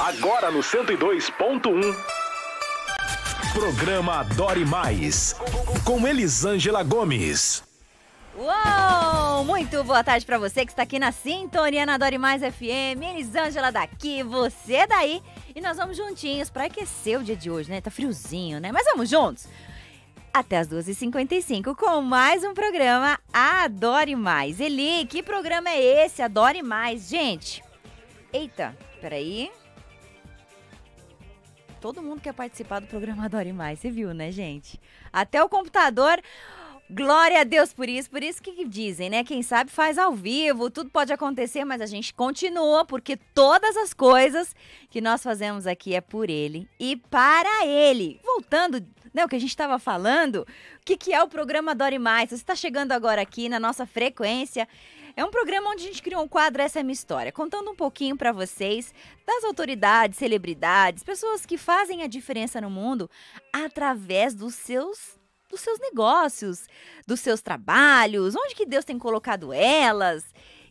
Agora no 102.1. Programa Adore Mais. Com Elisângela Gomes. Uou! Muito boa tarde para você que está aqui na Sintonia na Adore Mais FM. Elisângela daqui, você daí. E nós vamos juntinhos para aquecer o dia de hoje, né? Tá friozinho, né? Mas vamos juntos. Até as 12h55 com mais um programa Adore Mais. Eli, que programa é esse? Adore Mais. Gente, eita, peraí. Todo mundo quer participar do programa Adore Mais, você viu, né, gente? Até o computador. Glória a Deus por isso, por isso que dizem, né? Quem sabe faz ao vivo, tudo pode acontecer, mas a gente continua porque todas as coisas que nós fazemos aqui é por ele e para ele. Voltando, né, o que a gente estava falando, o que, que é o programa Adore Mais? Você está chegando agora aqui na nossa frequência, é um programa onde a gente criou um quadro Essa é a minha história, contando um pouquinho para vocês das autoridades, celebridades, pessoas que fazem a diferença no mundo através dos seus dos seus negócios, dos seus trabalhos, onde que Deus tem colocado elas.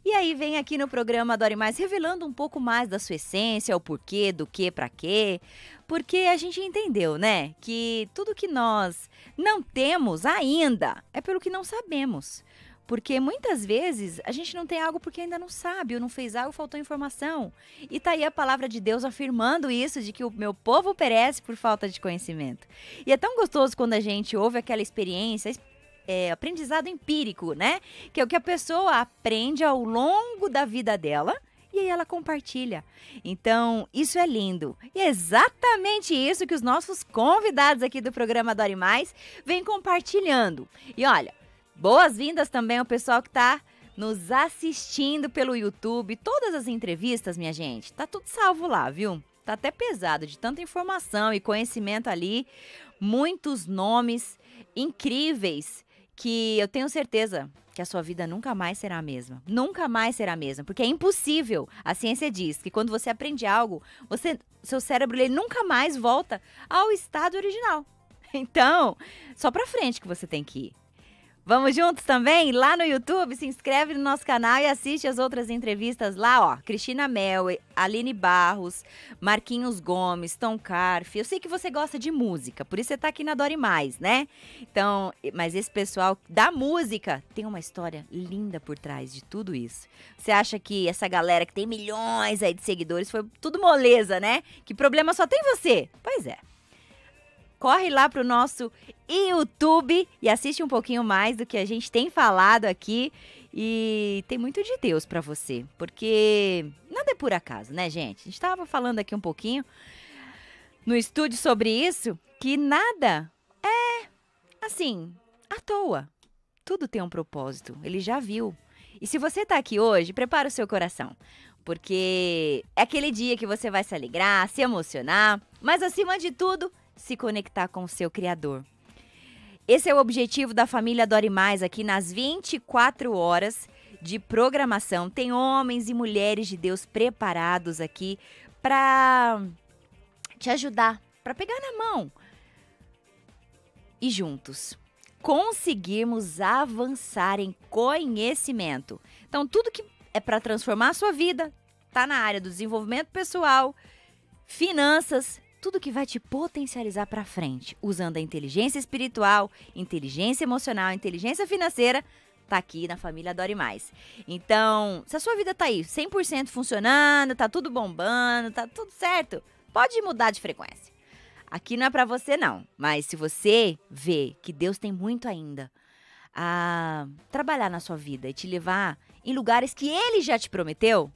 E aí vem aqui no programa Adore Mais revelando um pouco mais da sua essência, o porquê, do que, para quê. Porque a gente entendeu, né, que tudo que nós não temos ainda é pelo que não sabemos. Porque muitas vezes a gente não tem algo porque ainda não sabe, ou não fez algo, faltou informação. E tá aí a palavra de Deus afirmando isso, de que o meu povo perece por falta de conhecimento. E é tão gostoso quando a gente ouve aquela experiência, é, aprendizado empírico, né? Que é o que a pessoa aprende ao longo da vida dela e aí ela compartilha. Então, isso é lindo. E é exatamente isso que os nossos convidados aqui do programa Dori Mais vêm compartilhando. E olha, Boas-vindas também ao pessoal que está nos assistindo pelo YouTube. Todas as entrevistas, minha gente, tá tudo salvo lá, viu? Tá até pesado de tanta informação e conhecimento ali. Muitos nomes incríveis que eu tenho certeza que a sua vida nunca mais será a mesma. Nunca mais será a mesma, porque é impossível. A ciência diz que quando você aprende algo, você, seu cérebro ele nunca mais volta ao estado original. Então, só para frente que você tem que ir. Vamos juntos também? Lá no YouTube, se inscreve no nosso canal e assiste as outras entrevistas lá, ó. Cristina Mel, Aline Barros, Marquinhos Gomes, Tom Carf. Eu sei que você gosta de música, por isso você tá aqui na Dori Mais, né? Então, mas esse pessoal da música tem uma história linda por trás de tudo isso. Você acha que essa galera que tem milhões aí de seguidores foi tudo moleza, né? Que problema só tem você? Pois é corre lá pro nosso YouTube e assiste um pouquinho mais do que a gente tem falado aqui. E tem muito de Deus para você, porque nada é por acaso, né, gente? A gente estava falando aqui um pouquinho no estúdio sobre isso, que nada é assim, à toa. Tudo tem um propósito, ele já viu. E se você está aqui hoje, prepara o seu coração, porque é aquele dia que você vai se alegrar, se emocionar, mas acima de tudo, se conectar com o seu Criador. Esse é o objetivo da família Dore Mais aqui nas 24 horas de programação. Tem homens e mulheres de Deus preparados aqui para te ajudar, para pegar na mão e juntos conseguirmos avançar em conhecimento. Então, tudo que é para transformar a sua vida, tá na área do desenvolvimento pessoal, finanças, tudo que vai te potencializar para frente, usando a inteligência espiritual, inteligência emocional, inteligência financeira, tá aqui na família Adore Mais. Então, se a sua vida tá aí 100% funcionando, tá tudo bombando, tá tudo certo, pode mudar de frequência. Aqui não é para você não, mas se você vê que Deus tem muito ainda a trabalhar na sua vida e te levar em lugares que ele já te prometeu,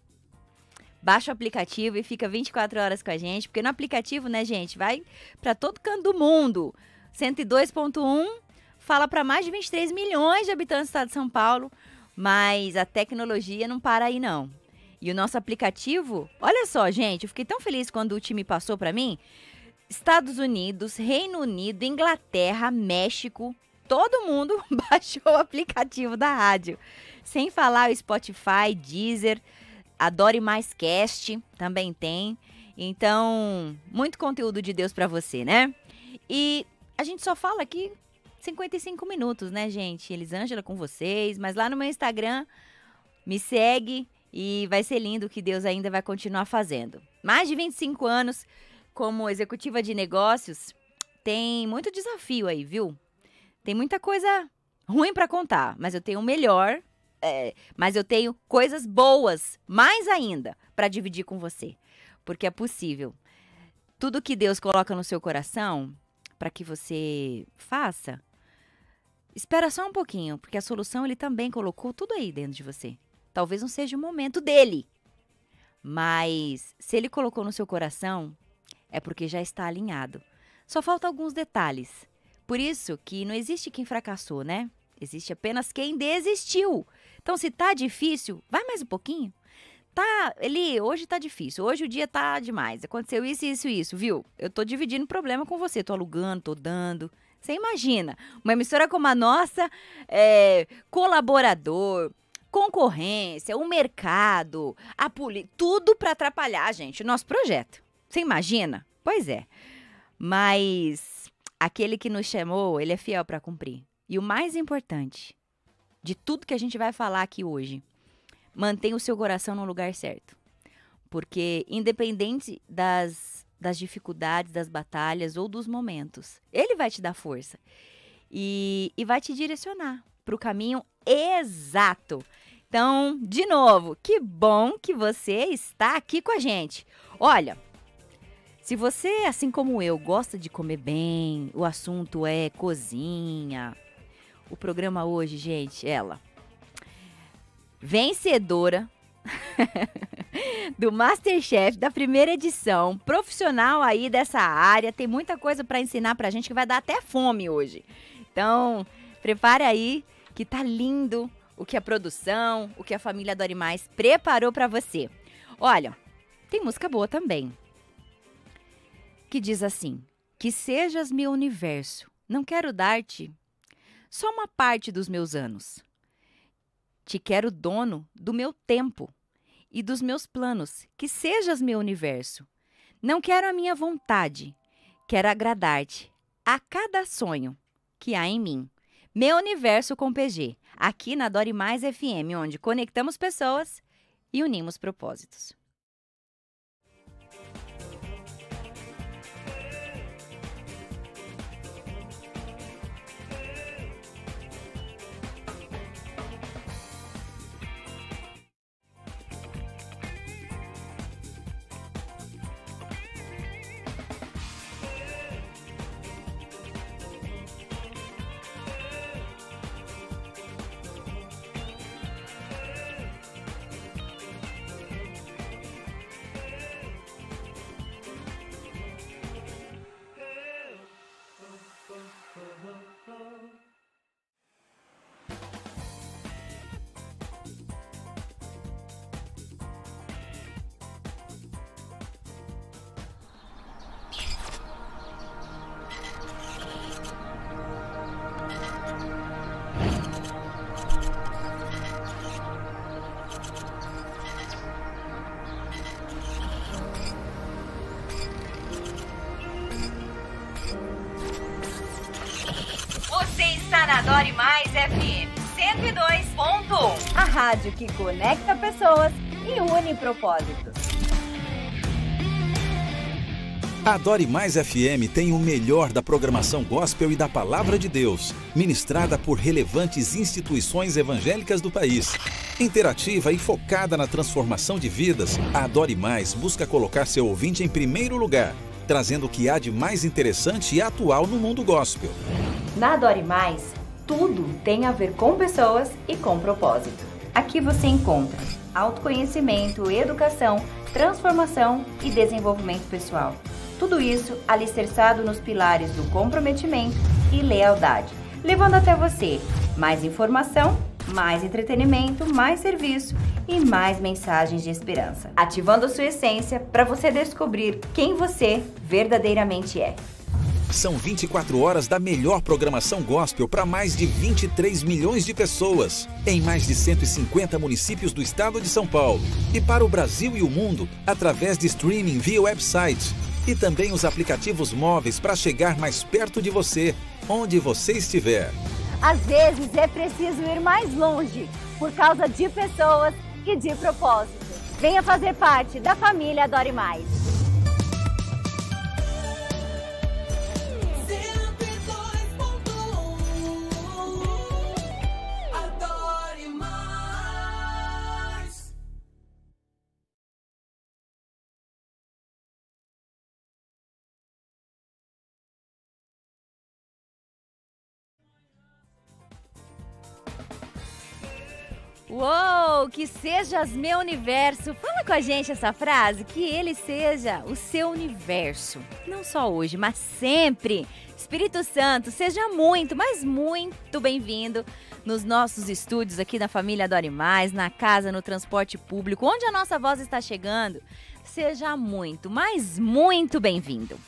Baixa o aplicativo e fica 24 horas com a gente, porque no aplicativo, né, gente, vai para todo canto do mundo. 102.1 fala para mais de 23 milhões de habitantes do estado de São Paulo, mas a tecnologia não para aí não. E o nosso aplicativo, olha só, gente, eu fiquei tão feliz quando o time passou para mim. Estados Unidos, Reino Unido, Inglaterra, México, todo mundo baixou o aplicativo da rádio. Sem falar o Spotify, Deezer, Adore Mais Cast também tem. Então, muito conteúdo de Deus para você, né? E a gente só fala aqui 55 minutos, né, gente? Elisângela com vocês, mas lá no meu Instagram, me segue e vai ser lindo o que Deus ainda vai continuar fazendo. Mais de 25 anos como executiva de negócios, tem muito desafio aí, viu? Tem muita coisa ruim para contar, mas eu tenho o melhor é, mas eu tenho coisas boas, mais ainda, para dividir com você. Porque é possível. Tudo que Deus coloca no seu coração para que você faça, espera só um pouquinho, porque a solução ele também colocou tudo aí dentro de você. Talvez não seja o momento dele. Mas se ele colocou no seu coração, é porque já está alinhado. Só falta alguns detalhes. Por isso que não existe quem fracassou, né? Existe apenas quem desistiu. Então, se tá difícil, vai mais um pouquinho. Tá, ele hoje tá difícil, hoje o dia tá demais. Aconteceu isso, isso, isso, viu? Eu tô dividindo o problema com você, tô alugando, tô dando. Você imagina, uma emissora como a nossa, é, colaborador, concorrência, o mercado, a polícia, tudo para atrapalhar, gente, o nosso projeto. Você imagina? Pois é. Mas aquele que nos chamou, ele é fiel para cumprir. E o mais importante, de tudo que a gente vai falar aqui hoje, mantenha o seu coração no lugar certo. Porque, independente das, das dificuldades, das batalhas ou dos momentos, ele vai te dar força e, e vai te direcionar para o caminho exato. Então, de novo, que bom que você está aqui com a gente. Olha, se você, assim como eu, gosta de comer bem, o assunto é cozinha, o programa hoje, gente, ela. Vencedora do Masterchef da primeira edição, profissional aí dessa área, tem muita coisa para ensinar pra gente que vai dar até fome hoje. Então, prepare aí que tá lindo o que a produção, o que a família do Mais preparou para você. Olha, tem música boa também. Que diz assim: Que sejas meu universo, não quero dar-te só uma parte dos meus anos. Te quero dono do meu tempo e dos meus planos, que sejas meu universo. Não quero a minha vontade, quero agradar-te a cada sonho que há em mim. Meu Universo com PG, aqui na Dore Mais FM, onde conectamos pessoas e unimos propósitos. conecta pessoas e une propósitos. A Adore Mais FM tem o melhor da programação gospel e da palavra de Deus, ministrada por relevantes instituições evangélicas do país. Interativa e focada na transformação de vidas, a Adore Mais busca colocar seu ouvinte em primeiro lugar, trazendo o que há de mais interessante e atual no mundo gospel. Na Adore Mais, tudo tem a ver com pessoas e com propósito. Aqui você encontra autoconhecimento, educação, transformação e desenvolvimento pessoal. Tudo isso alicerçado nos pilares do comprometimento e lealdade, levando até você mais informação, mais entretenimento, mais serviço e mais mensagens de esperança, ativando sua essência para você descobrir quem você verdadeiramente é. São 24 horas da melhor programação gospel para mais de 23 milhões de pessoas, em mais de 150 municípios do estado de São Paulo e para o Brasil e o mundo através de streaming via website e também os aplicativos móveis para chegar mais perto de você, onde você estiver. Às vezes é preciso ir mais longe por causa de pessoas e de propósito. Venha fazer parte da família Adore Mais. Uou, que sejas meu universo. Fala com a gente essa frase, que ele seja o seu universo. Não só hoje, mas sempre. Espírito Santo, seja muito, mas muito bem-vindo nos nossos estúdios aqui na família Adore Mais, na casa, no transporte público, onde a nossa voz está chegando. Seja muito, mas muito bem-vindo.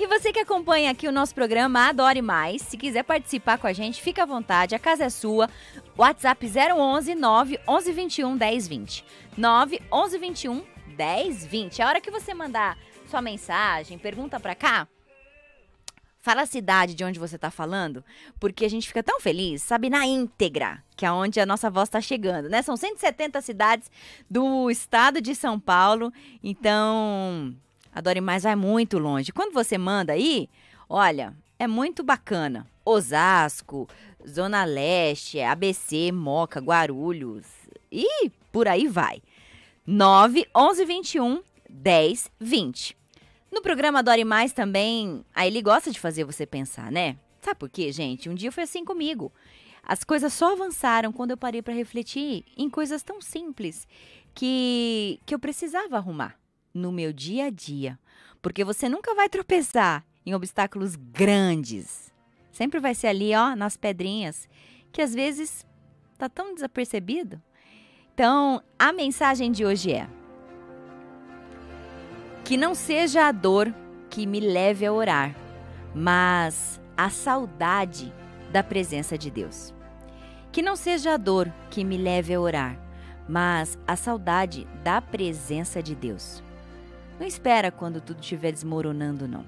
E você que acompanha aqui o nosso programa Adore Mais, se quiser participar com a gente, fica à vontade, a casa é sua. WhatsApp 011 9 11 1020. 9 11 1020. A hora que você mandar sua mensagem, pergunta pra cá, fala a cidade de onde você tá falando, porque a gente fica tão feliz, sabe, na íntegra, que é onde a nossa voz tá chegando, né? São 170 cidades do estado de São Paulo, então a Mais vai muito longe. Quando você manda aí, olha, é muito bacana. Osasco, Zona Leste, ABC, Moca, Guarulhos e por aí vai. 9 11 21 10 20. No programa Adore Mais também, aí ele gosta de fazer você pensar, né? Sabe por quê, gente? Um dia foi assim comigo. As coisas só avançaram quando eu parei para refletir em coisas tão simples que, que eu precisava arrumar no meu dia a dia, porque você nunca vai tropeçar em obstáculos grandes. Sempre vai ser ali, ó, nas pedrinhas, que às vezes tá tão desapercebido. Então, a mensagem de hoje é: que não seja a dor que me leve a orar, mas a saudade da presença de Deus. Que não seja a dor que me leve a orar, mas a saudade da presença de Deus. Não espera quando tudo estiver desmoronando, não.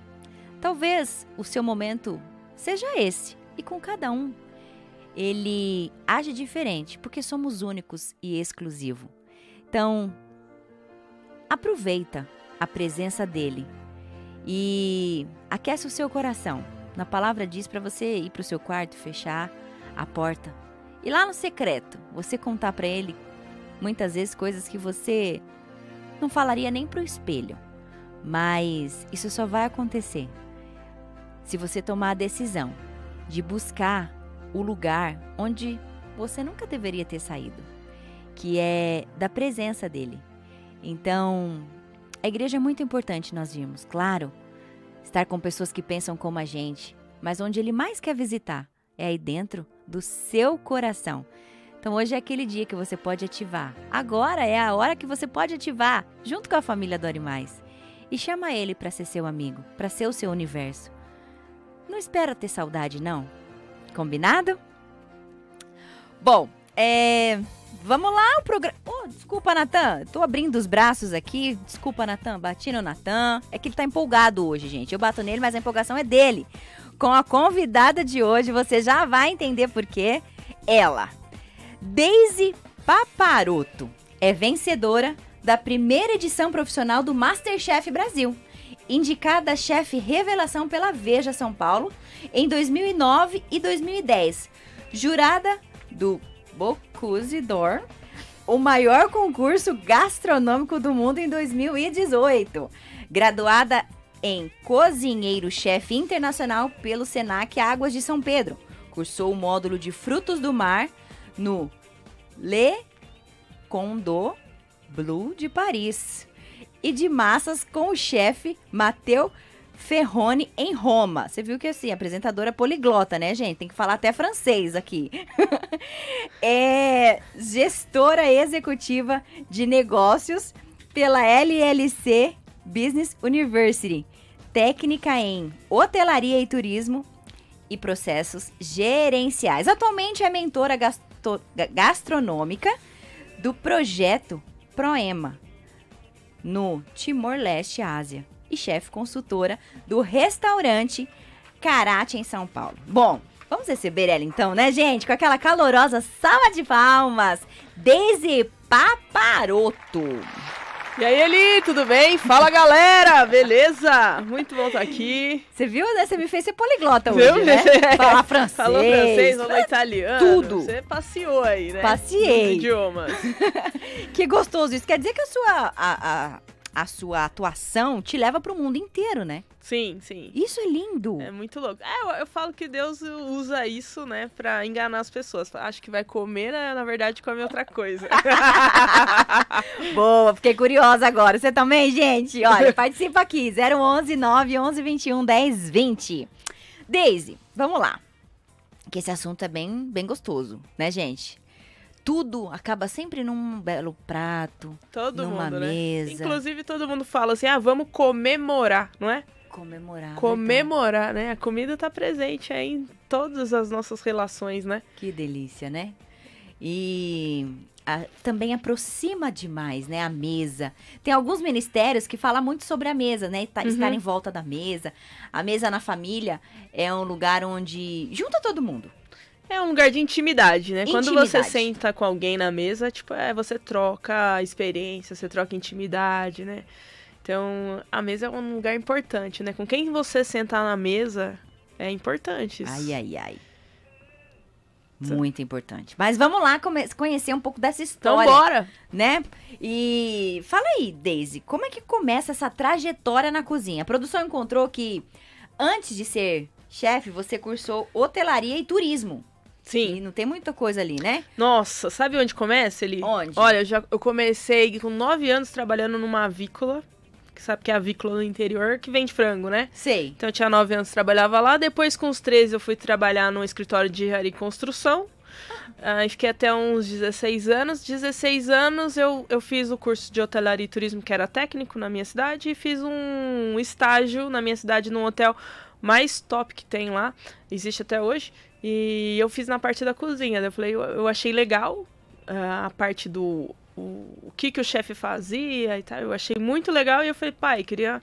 Talvez o seu momento seja esse, e com cada um ele age diferente, porque somos únicos e exclusivo. Então, aproveita a presença dele e aquece o seu coração. Na palavra diz para você ir para o seu quarto, fechar a porta e lá no secreto você contar para ele muitas vezes coisas que você não falaria nem para o espelho. Mas isso só vai acontecer se você tomar a decisão de buscar o lugar onde você nunca deveria ter saído, que é da presença dele. Então, a igreja é muito importante, nós vimos, claro, estar com pessoas que pensam como a gente, mas onde ele mais quer visitar é aí dentro do seu coração. Então hoje é aquele dia que você pode ativar. Agora é a hora que você pode ativar, junto com a família do Mais. E chama ele para ser seu amigo, para ser o seu universo. Não espera ter saudade, não. Combinado? Bom, é... Vamos lá, o programa. Oh, desculpa, Natan. Tô abrindo os braços aqui. Desculpa, Natan. Bati no Natan. É que ele tá empolgado hoje, gente. Eu bato nele, mas a empolgação é dele. Com a convidada de hoje, você já vai entender por quê. Ela, Daisy Paparoto é vencedora da primeira edição profissional do Masterchef Brasil, indicada chefe revelação pela Veja São Paulo em 2009 e 2010, jurada do Bocuse d'Or, o maior concurso gastronômico do mundo em 2018. Graduada em cozinheiro-chefe internacional pelo Senac Águas de São Pedro, cursou o módulo de frutos do mar no Le Condo Blue de Paris e de massas com o chefe Matteo Ferrone em Roma. Você viu que assim, apresentadora é poliglota, né, gente? Tem que falar até francês aqui. é gestora executiva de negócios pela LLC Business University, técnica em hotelaria e turismo e processos gerenciais. Atualmente é mentora gastronômica gastronômica do projeto Proema no Timor-Leste, Ásia, e chefe consultora do restaurante Karate em São Paulo. Bom, vamos receber ela então, né, gente? Com aquela calorosa salva de palmas, Daisy Paparoto. E aí, Eli, tudo bem? Fala, galera! Beleza? Muito bom estar aqui. Você viu, né? Você me fez ser poliglota hoje, viu? né? É. Falar francês. Falou francês, falou italiano. Tudo. Você passeou aí, né? Passeei. Nos idiomas. que gostoso isso. Quer dizer que a sua... A, a a sua atuação te leva para o mundo inteiro, né? Sim, sim. Isso é lindo. É muito louco. É, eu, eu, falo que Deus usa isso, né, para enganar as pessoas. Ah, acho que vai comer, né, na verdade, come outra coisa. Boa, fiquei curiosa agora. Você também, gente? Olha, participa aqui, 011 911 21 10 20. Daisy, vamos lá. Que esse assunto é bem, bem gostoso, né, gente? tudo acaba sempre num belo prato, todo numa mundo, né? mesa. Né? Inclusive todo mundo fala assim: "Ah, vamos comemorar", não é? Comemorar. Comemorar, né? A comida tá presente aí em todas as nossas relações, né? Que delícia, né? E a, também aproxima demais, né? A mesa. Tem alguns ministérios que falam muito sobre a mesa, né? Tá, estar, uhum. estar em volta da mesa. A mesa na família é um lugar onde junta todo mundo. É um lugar de intimidade, né? Intimidade. Quando você senta com alguém na mesa, tipo, é, você troca experiência, você troca intimidade, né? Então, a mesa é um lugar importante, né? Com quem você sentar na mesa é importante. Isso. Ai, ai, ai. Muito importante. Mas vamos lá conhecer um pouco dessa história. Então bora! Né? E fala aí, Daisy, como é que começa essa trajetória na cozinha? A produção encontrou que antes de ser chefe, você cursou hotelaria e turismo. Sim. E não tem muita coisa ali, né? Nossa, sabe onde começa ele? Onde? Olha, eu, já, eu comecei com 9 anos trabalhando numa avícola. Que sabe que é a avícola no interior que vende frango, né? Sei. Então eu tinha 9 anos, trabalhava lá. Depois, com os 13, eu fui trabalhar num escritório de engenharia e construção. Ah, fiquei até uns 16 anos. 16 anos eu, eu fiz o curso de hotelaria e turismo, que era técnico na minha cidade, e fiz um estágio na minha cidade num hotel mais top que tem lá, existe até hoje, e eu fiz na parte da cozinha. Né? Eu falei, eu, eu achei legal uh, a parte do o, o que, que o chefe fazia e tal. Eu achei muito legal e eu falei, pai, queria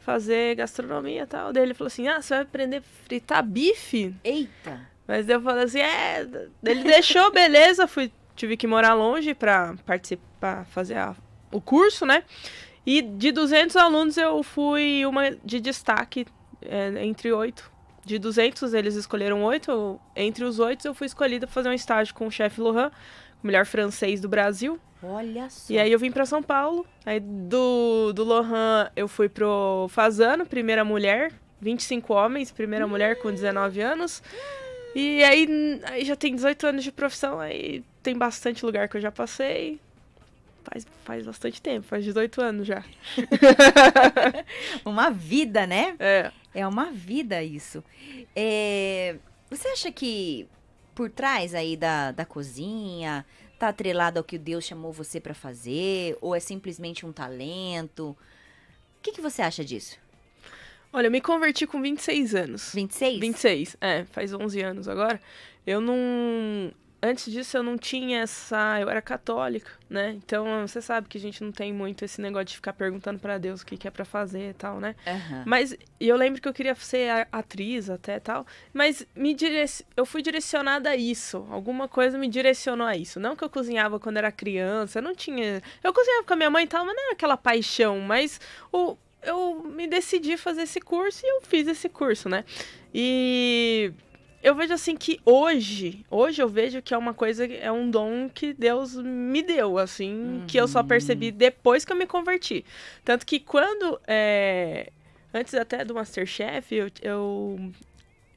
fazer gastronomia e tal. Daí ele falou assim: ah, você vai aprender a fritar bife? Eita! Mas eu falei assim: é. Ele deixou, beleza. Fui, tive que morar longe para participar, fazer a, o curso, né? E de 200 alunos eu fui uma de destaque, é, entre oito de 200, eles escolheram oito. Entre os oito, eu fui escolhida para fazer um estágio com o chefe Lohan, o melhor francês do Brasil. Olha só. E aí eu vim para São Paulo. Aí do, do Lohan, eu fui pro Fazano, primeira mulher. 25 homens, primeira mulher com 19 anos. E aí, aí já tem 18 anos de profissão, aí tem bastante lugar que eu já passei. Faz, faz bastante tempo, faz 18 anos já. Uma vida, né? É. É uma vida isso. É, você acha que por trás aí da, da cozinha tá atrelado ao que Deus chamou você para fazer? Ou é simplesmente um talento? O que, que você acha disso? Olha, eu me converti com 26 anos. 26? 26, é, faz 11 anos agora. Eu não antes disso eu não tinha essa. Eu era católica, né? Então você sabe que a gente não tem muito esse negócio de ficar perguntando para Deus o que, que é para fazer e tal, né? Uhum. Mas eu lembro que eu queria ser atriz até tal. Mas me direc... eu fui direcionada a isso. Alguma coisa me direcionou a isso. Não que eu cozinhava quando era criança, não tinha. Eu cozinhava com a minha mãe e tal, mas não era aquela paixão. Mas o... eu me decidi fazer esse curso e eu fiz esse curso, né? E eu vejo assim que hoje, hoje eu vejo que é uma coisa, é um dom que Deus me deu, assim, uhum. que eu só percebi uhum. depois que eu me converti. Tanto que quando, é, antes até do Masterchef, eu, eu,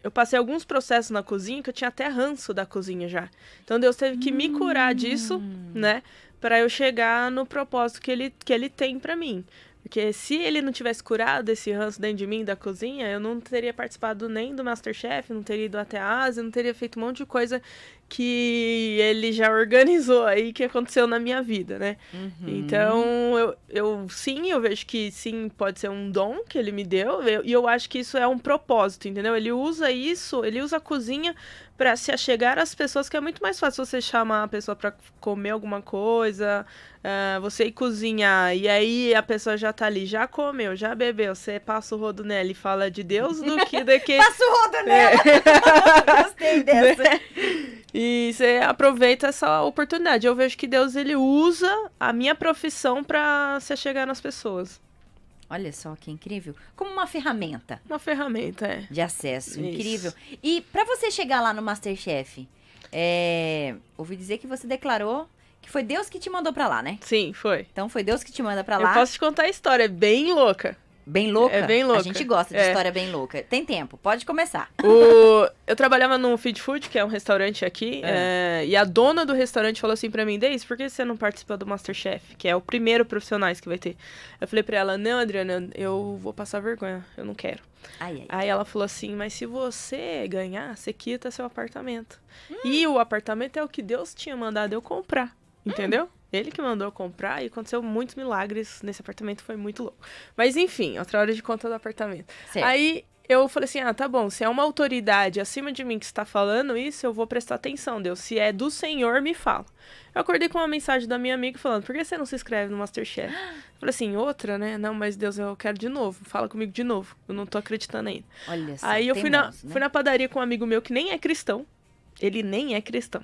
eu, passei alguns processos na cozinha que eu tinha até ranço da cozinha já. Então Deus teve que me curar disso, hum. né, para eu chegar no propósito que ele, que ele tem para mim. Porque se ele não tivesse curado esse ranço dentro de mim, da cozinha, eu não teria participado nem do Masterchef, não teria ido até a Ásia, não teria feito um monte de coisa que ele já organizou aí, que aconteceu na minha vida, né? Uhum. Então, eu, eu sim, eu vejo que sim, pode ser um dom que ele me deu, eu, e eu acho que isso é um propósito, entendeu? Ele usa isso, ele usa a cozinha para se achegar às pessoas, que é muito mais fácil você chamar a pessoa para comer alguma coisa, uh, você ir cozinhar, e aí a pessoa já tá ali, já comeu, já bebeu, você passa o rodo nela e fala de Deus do que daqui. passa o rodo é. nela! Gostei dessa. Né? E você aproveita essa oportunidade. Eu vejo que Deus ele usa a minha profissão para se achegar nas pessoas. Olha só que incrível. Como uma ferramenta. Uma ferramenta, é. De acesso. Isso. Incrível. E para você chegar lá no Masterchef, é... ouvi dizer que você declarou que foi Deus que te mandou para lá, né? Sim, foi. Então foi Deus que te manda para lá. Eu posso te contar a história, é bem louca. Bem louca? É bem louca. A gente gosta de é. história bem louca. Tem tempo, pode começar. O... Eu trabalhava no Feed Food, que é um restaurante aqui, é. É... e a dona do restaurante falou assim pra mim, Deise, por que você não participou do Masterchef, que é o primeiro profissionais que vai ter? Eu falei pra ela, não, Adriana, eu vou passar vergonha, eu não quero. Ai, ai, Aí ela falou assim, mas se você ganhar, você quita seu apartamento. Hum. E o apartamento é o que Deus tinha mandado eu comprar. Entendeu? Ah. Ele que mandou comprar e aconteceu muitos milagres nesse apartamento, foi muito louco. Mas enfim, outra hora de conta do apartamento. Certo. Aí eu falei assim: ah, tá bom, se é uma autoridade acima de mim que está falando isso, eu vou prestar atenção, Deus. Se é do Senhor, me fala. Eu acordei com uma mensagem da minha amiga falando: por que você não se inscreve no Masterchef? Eu falei assim: outra, né? Não, mas Deus, eu quero de novo, fala comigo de novo, eu não tô acreditando ainda. Olha só, Aí eu fui, na, né? fui na padaria com um amigo meu que nem é cristão, ele nem é cristão.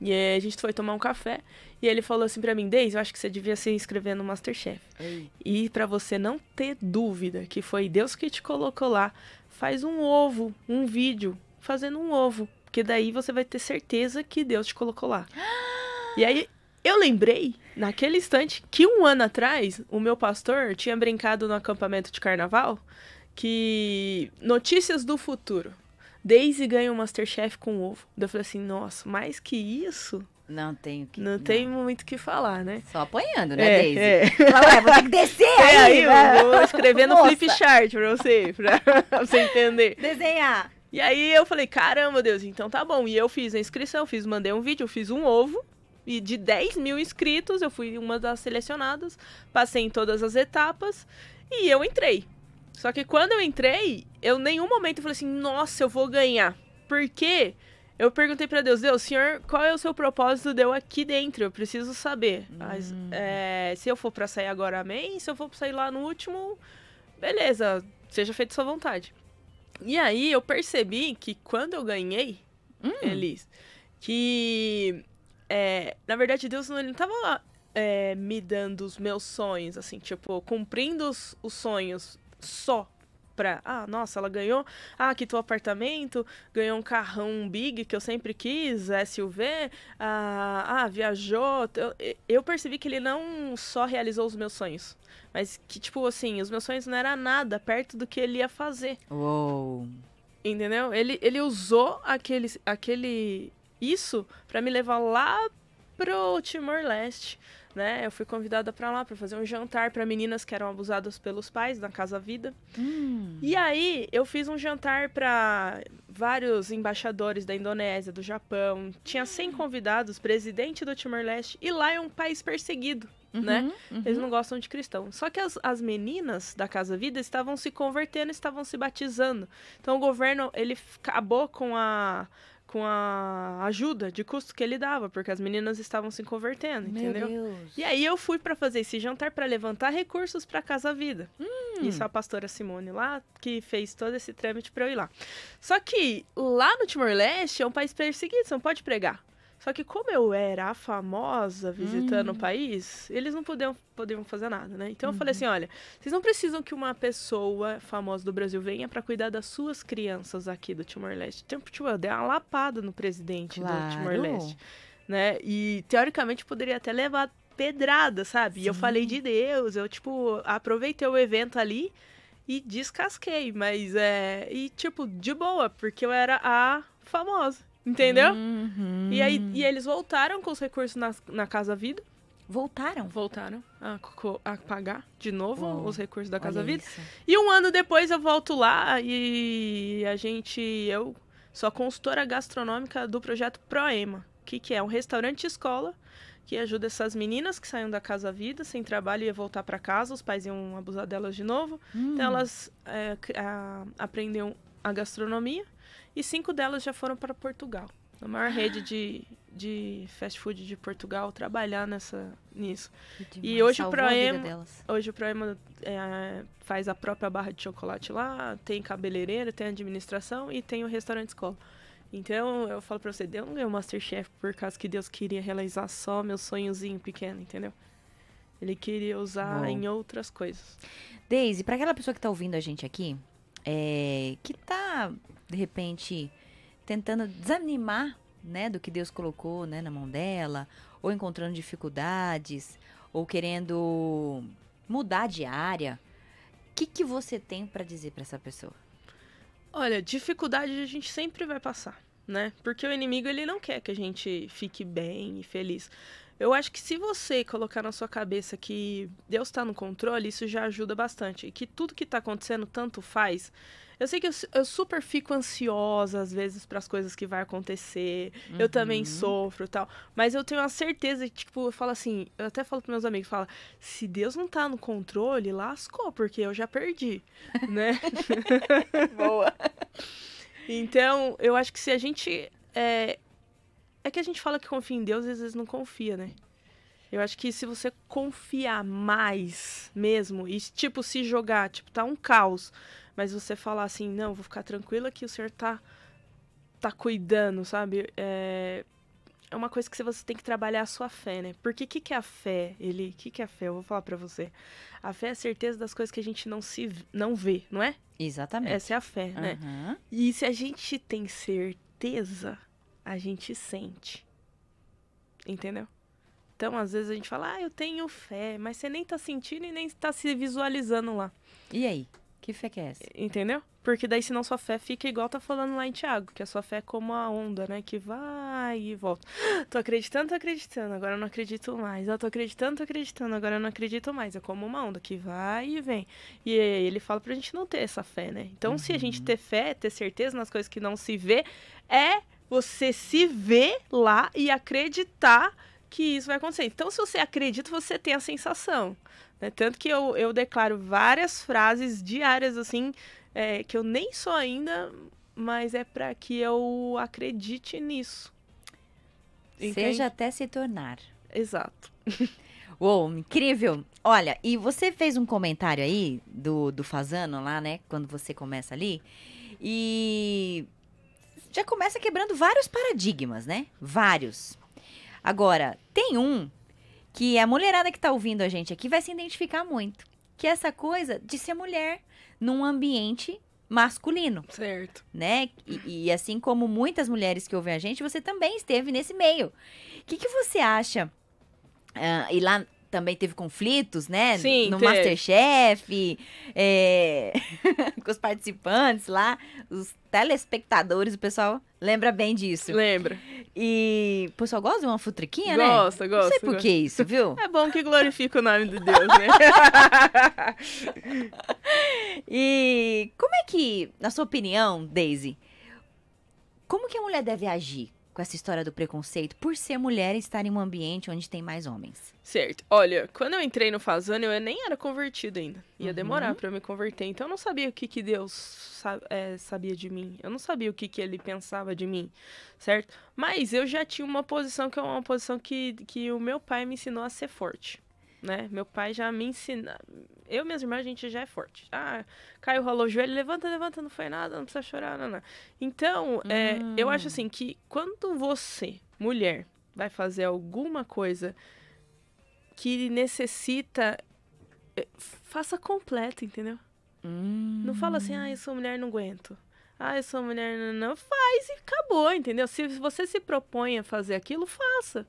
E aí, a gente foi tomar um café e ele falou assim para mim, Deise, eu acho que você devia se inscrever no Masterchef. Ei. E para você não ter dúvida que foi Deus que te colocou lá, faz um ovo, um vídeo fazendo um ovo, porque daí você vai ter certeza que Deus te colocou lá. e aí eu lembrei, naquele instante, que um ano atrás, o meu pastor tinha brincado no acampamento de carnaval que notícias do futuro. Daisy ganha o Masterchef com ovo. Daí eu falei assim, nossa, mais que isso? Não tenho que. Não, não. tem muito o que falar, né? Só apanhando, né, é, Daisy? É. Fala, vou ter que descer é, aí. Né? Eu vou escrever no Nossa. flip chart pra você, pra, você entender. Desenhar. E aí eu falei, caramba, Deus, então tá bom. E eu fiz a inscrição, fiz, mandei um vídeo, fiz um ovo. E de 10 mil inscritos, eu fui uma das selecionadas, passei em todas as etapas e eu entrei. Só que quando eu entrei, eu em nenhum momento falei assim, nossa, eu vou ganhar. Porque eu perguntei para Deus, Deus, senhor, qual é o seu propósito deu aqui dentro? Eu preciso saber. Hum. Mas, é, se eu for para sair agora, amém. Se eu for pra sair lá no último, beleza, seja feita sua vontade. E aí eu percebi que quando eu ganhei, hum. Elis, que é, na verdade Deus não, ele não tava lá, é, me dando os meus sonhos, assim, tipo, cumprindo os, os sonhos só pra, ah, nossa, ela ganhou, ah, quitou o apartamento, ganhou um carrão um big que eu sempre quis, SUV, ah, ah viajou. Eu, eu percebi que ele não só realizou os meus sonhos, mas que, tipo, assim, os meus sonhos não era nada perto do que ele ia fazer. Uou! Entendeu? Ele, ele usou aquele, aquele isso para me levar lá pro Timor-Leste né? Eu fui convidada para lá para fazer um jantar para meninas que eram abusadas pelos pais na Casa Vida. Hum. E aí eu fiz um jantar para vários embaixadores da Indonésia, do Japão. Tinha 100 hum. convidados, presidente do Timor-Leste e lá é um país perseguido. Uhum, né? Uhum. Eles não gostam de cristão. Só que as, as meninas da Casa Vida estavam se convertendo, estavam se batizando. Então o governo ele acabou com a com a ajuda de custo que ele dava, porque as meninas estavam se convertendo, Meu entendeu? Deus. E aí eu fui para fazer esse jantar para levantar recursos para Casa Vida. Hum. Isso a pastora Simone lá que fez todo esse trâmite para eu ir lá. Só que lá no Timor Leste é um país perseguido, você não pode pregar. Só que como eu era a famosa visitando uhum. o hum. país, eles não podiam, podiam fazer nada, né? Então uhum. eu falei uhum. assim, olha, vocês não precisam que uma pessoa famosa do Brasil venha para cuidar das suas crianças aqui do Timor-Leste. Tempo tipo, eu dei uma lapada no presidente claro. do Timor-Leste, né? E teoricamente poderia até levar pedrada, sabe? Sim. E eu falei de Deus, eu tipo aproveitei o evento ali e descasquei, mas é, e tipo de boa, porque eu era a famosa. Entendeu? Uhum. E aí e eles voltaram com os recursos na, na Casa Vida. Voltaram? Voltaram a, a pagar de novo Uou, os recursos da Casa Vida. Isso. E um ano depois eu volto lá e a gente. Eu sou a consultora gastronômica do projeto Proema, que, que é um restaurante escola que ajuda essas meninas que saíram da Casa Vida sem trabalho e voltar para casa, os pais iam abusar delas de novo. Então, hum. Então elas é, a gastronomia e cinco delas já foram para Portugal. A maior rede de, de fast food de Portugal trabalhar nessa, nisso. e hoje o Proema, hoje o Proema é, faz a própria barra de chocolate lá, tem cabeleireiro, tem administração e tem o restaurante escola. Então, eu falo pra você, eu não ganhei o Masterchef por causa que Deus queria realizar só meu sonhozinho pequeno, entendeu? Ele queria usar Bom. em outras coisas. Daisy, para aquela pessoa que tá ouvindo a gente aqui, é, que tá de repente tentando desanimar, né, do que Deus colocou, né, na mão dela, ou encontrando dificuldades, ou querendo mudar de área, o que que você tem para dizer para essa pessoa? Olha, dificuldade a gente sempre vai passar, né? Porque o inimigo ele não quer que a gente fique bem e feliz. Eu acho que se você colocar na sua cabeça que Deus está no controle, isso já ajuda bastante. E que tudo que está acontecendo tanto faz. Eu sei que eu, eu super fico ansiosa às vezes para as coisas que vai acontecer. Uhum. Eu também uhum. sofro tal. Mas eu tenho a certeza que, tipo, eu falo assim, eu até falo para meus amigos, falo: se Deus não está no controle, lascou, porque eu já perdi, né? Boa. então, eu acho que se a gente é, é que a gente fala que confia em Deus e às vezes não confia, né? Eu acho que se você confiar mais mesmo e, tipo, se jogar, tipo, tá um caos, mas você falar assim, não, vou ficar tranquila que o senhor tá, tá cuidando, sabe? É, é uma coisa que você tem que trabalhar a sua fé, né? Porque o que, que é a fé, Ele, O que, que é a fé? Eu vou falar para você. A fé é a certeza das coisas que a gente não se não vê, não é? Exatamente. Essa é a fé, uhum. né? E se a gente tem certeza a gente sente. Entendeu? Então, às vezes a gente fala, ah, eu tenho fé, mas você nem tá sentindo e nem tá se visualizando lá. E aí? Que fé que é essa? Entendeu? Porque daí, senão sua fé fica igual tá falando lá em Tiago, que a sua fé é como a onda, né? Que vai e volta. Ah, tô acreditando, tô acreditando, agora eu não acredito mais. Eu ah, tô acreditando, tô acreditando, agora eu não acredito mais. É como uma onda que vai e vem. E ele fala pra gente não ter essa fé, né? Então, uhum. se a gente uhum. ter fé, ter certeza nas coisas que não se vê, é você se ver lá e acreditar que isso vai acontecer. Então, se você acredita, você tem a sensação. Né? Tanto que eu, eu declaro várias frases diárias, assim, é, que eu nem sou ainda, mas é para que eu acredite nisso. Entende? Seja até se tornar. Exato. Uou, incrível. Olha, e você fez um comentário aí do, do Fazano lá, né? Quando você começa ali. E já começa quebrando vários paradigmas, né? Vários. Agora, tem um que a mulherada que tá ouvindo a gente aqui vai se identificar muito. Que é essa coisa de ser mulher num ambiente masculino. Certo. Né? E, e assim como muitas mulheres que ouvem a gente, você também esteve nesse meio. O que, que você acha? Uh, e lá também teve conflitos, né? Sim, no teve. Masterchef, é... com os participantes lá, os telespectadores, o pessoal lembra bem disso. Lembra. E o pessoal gosta de uma futriquinha, gosta, né? Gosta, gosta. Não sei por que isso, viu? É bom que glorifica o nome de Deus, né? e como é que, na sua opinião, Daisy, como que a mulher deve agir com essa história do preconceito por ser mulher e estar em um ambiente onde tem mais homens? Certo. Olha, quando eu entrei no Fazano, eu nem era convertida ainda. Ia uhum. demorar para eu me converter. Então eu não sabia o que, que Deus sa é, sabia de mim. Eu não sabia o que, que ele pensava de mim, certo? Mas eu já tinha uma posição que é uma posição que, que o meu pai me ensinou a ser forte né? Meu pai já me ensina. Eu e minhas irmãs, a gente já é forte. Ah, caiu, rolou o joelho, levanta, levanta, não foi nada, não precisa chorar, não, não. Então, hum. é, eu acho hum. assim que quando você, mulher, vai fazer alguma coisa que necessita, eh, faça completa, entendeu? Hum. Não fala assim, ah, eu sou mulher, não aguento. Ah, eu sou mulher, não, não. Faz e acabou, entendeu? Se você se propõe a fazer aquilo, faça.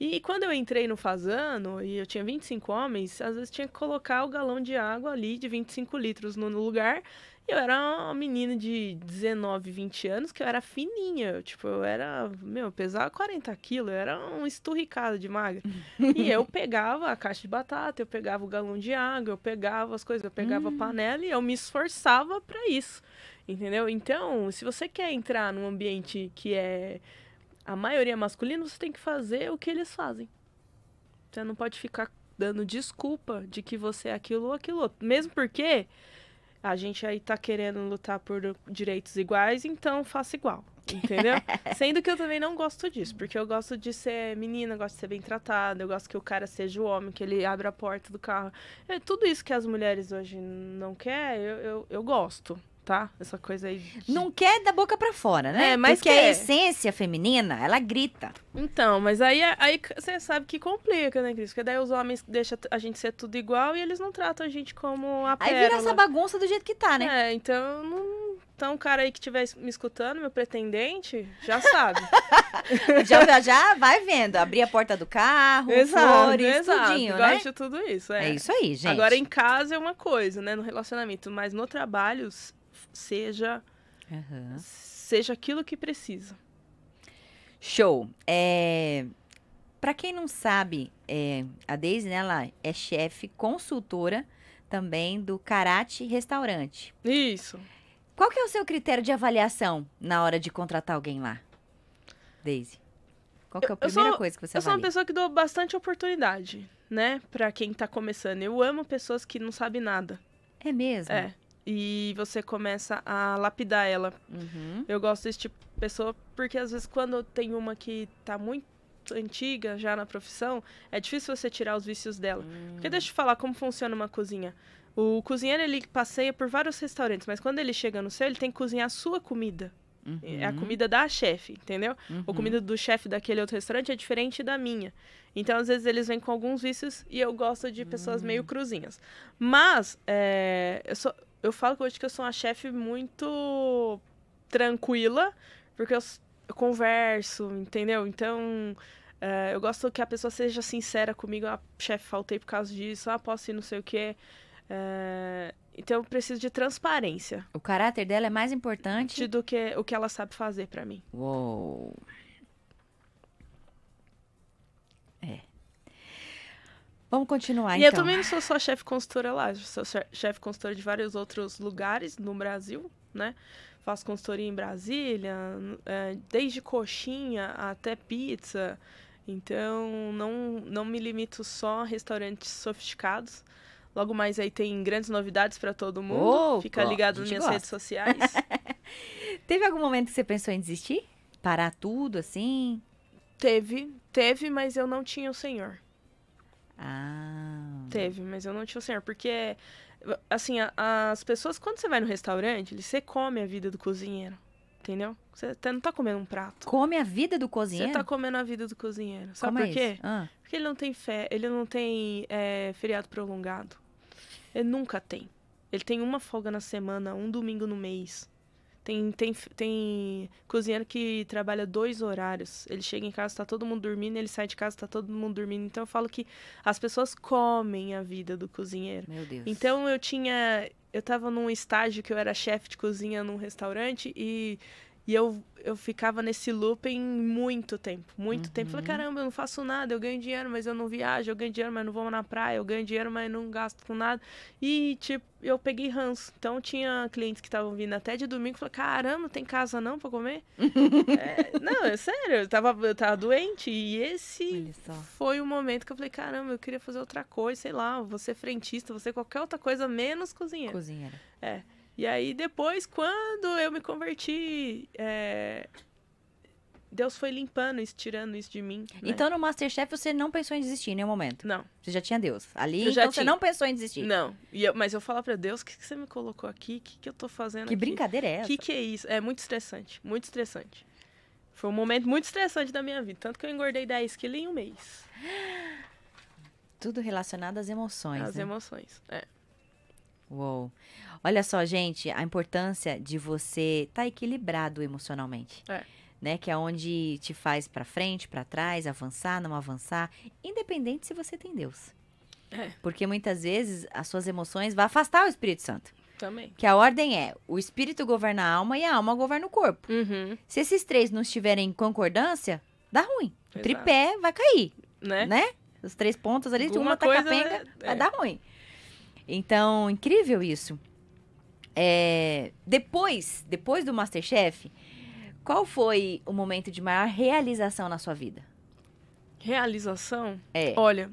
E, quando eu entrei no fazano, e eu tinha 25 homens, às vezes tinha que colocar o galão de água ali de 25 litros no, lugar. E eu era uma menina de 19, 20 anos, que eu era fininha. Eu, tipo, eu era, meu, pesava 40 quilos, eu era um esturricado de magra. e eu pegava a caixa de batata, eu pegava o galão de água, eu pegava as coisas, eu pegava hum. a panela e eu me esforçava para isso. Entendeu? Então, se você quer entrar num ambiente que é a maioria é masculina, você tem que fazer o que eles fazem. Você não pode ficar dando desculpa de que você é aquilo ou aquilo outro. Mesmo porque a gente aí tá querendo lutar por direitos iguais, então faça igual. Entendeu? Sendo que eu também não gosto disso, porque eu gosto de ser menina, gosto de ser bem tratada, eu gosto que o cara seja o homem, que ele abra a porta do carro. É tudo isso que as mulheres hoje não querem, eu, eu, eu gosto tá? Essa coisa aí. De... Não quer da boca para fora, né? É, mas Porque quer. a essência feminina, ela grita. Então, mas aí, aí você sabe que complica, né, Cris? Porque daí os homens deixam a gente ser tudo igual e eles não tratam a gente como a Aí vira essa bagunça do jeito que tá, né? É, então não. Então, o cara aí que estiver me escutando, meu pretendente, já sabe. já, já vai vendo. Abrir a porta do carro, exato, flores, exato. tudinho, né? Gosto né? tudo isso. É. é isso aí, gente. Agora, em casa é uma coisa, né? No relacionamento. Mas no trabalho, seja uhum. seja aquilo que precisa. Show. É, para quem não sabe, é, a Daisy, né, ela é chefe consultora também do Karate Restaurante. Isso. Qual que é o seu critério de avaliação na hora de contratar alguém lá, Daisy? Qual que é a primeira sou, coisa que você avalia? Eu sou uma pessoa que dou bastante oportunidade, né? Pra quem tá começando. Eu amo pessoas que não sabem nada. É mesmo? É e você começa a lapidar ela. Uhum. Eu gosto desse tipo de pessoa porque às vezes quando tem uma que tá muito antiga já na profissão, é difícil você tirar os vícios dela. Uhum. Porque hum. deixa eu falar como funciona uma cozinha. O cozinheiro ele passeia por vários restaurantes, mas quando ele chega no seu, ele tem que cozinhar a sua comida. Uhum. É a uhum. comida da chefe, entendeu? Uhum. A comida do chefe daquele outro restaurante é diferente da minha. Então, às vezes, eles vêm com alguns vícios e eu gosto de pessoas uhum. meio hum. cruzinhas. Mas, é, eu sou, eu falo que hoje que eu sou uma chefe muito tranquila, porque eu, eu converso, entendeu? Então, eh, eu gosto que a pessoa seja sincera comigo. Ah, chefe, faltei por causa disso. Ah, posso ir não sei o quê. Eh, então, eu preciso de transparência. O caráter dela é mais importante... Do que o que ela sabe fazer para mim. Uou... Vamos continuar, e então. eu também não sou só chefe consultora lá, sou chefe consultora de vários outros lugares no Brasil, né? Faço consultoria em Brasília, é, desde coxinha até pizza. Então, não, não me limito só a restaurantes sofisticados. Logo mais aí tem grandes novidades para todo mundo. Fica ligado nas minhas gosta. redes sociais. Teve algum momento que você pensou em desistir? Parar tudo assim? Teve, teve, mas eu não tinha o senhor. Ah. Teve, mas eu não tinha o senhor, porque assim, a, as pessoas quando você vai no restaurante, você come a vida do cozinheiro, entendeu? Você até não tá comendo um prato. Come a vida do cozinheiro? Você tá comendo a vida do cozinheiro. Sabe Como por é quê? Ah. Porque ele não tem fé, ele não tem é, feriado prolongado. Ele nunca tem. Ele tem uma folga na semana, um domingo no mês. Tem, tem, tem cozinheiro que trabalha dois horários. Ele chega em casa, está todo mundo dormindo, ele sai de casa, está todo mundo dormindo. Então eu falo que as pessoas comem a vida do cozinheiro. Meu Deus. Então eu tinha. Eu estava num estágio que eu era chefe de cozinha num restaurante e e eu, eu ficava nesse looping muito tempo, muito uhum. tempo. Falei, caramba, eu não faço nada, eu ganho dinheiro, mas eu não viajo, eu ganho dinheiro, mas não vou na praia, eu ganho dinheiro, mas não gasto com nada. E, tipo, eu peguei ranço. Então, tinha clientes que estavam vindo até de domingo, falei, caramba, tem casa não pra comer? é, não, é sério, eu tava, eu tava doente. E esse foi o momento que eu falei, caramba, eu queria fazer outra coisa, sei lá, você frentista, você qualquer outra coisa, menos cozinheira. Cozinheira. É. E aí depois, quando eu me converti, é... Deus foi limpando isso, tirando isso de mim. Né? Então no Masterchef você não pensou em desistir em nenhum momento? Não. Você já tinha Deus. Ali eu então você não pensou em desistir? Não. Eu, mas eu falo para Deus, o que, que, você me colocou aqui? O que, que eu tô fazendo Que aqui? brincadeira é essa? O que, que é isso? É muito estressante, muito estressante. Foi um momento muito estressante da minha vida. Tanto que eu engordei 10 quilos em um mês. Tudo relacionado às emoções. Às né? emoções, é. Uou. Olha só, gente, a importância de você estar tá equilibrado emocionalmente. É. Né, que é onde te faz para frente, para trás, avançar, não avançar, independente se você tem Deus. É. Porque muitas vezes as suas emoções vão afastar o Espírito Santo. Também. Que a ordem é: o espírito governa a alma e a alma governa o corpo. Uhum. Se esses três não estiverem em concordância, dá ruim. Exato. O tripé vai cair. Né? né? Os três pontos ali, Alguma uma tá capenga, é... vai dar ruim. Então, incrível isso. É, depois, depois do Masterchef, qual foi o momento de maior realização na sua vida? Realização? É. Olha,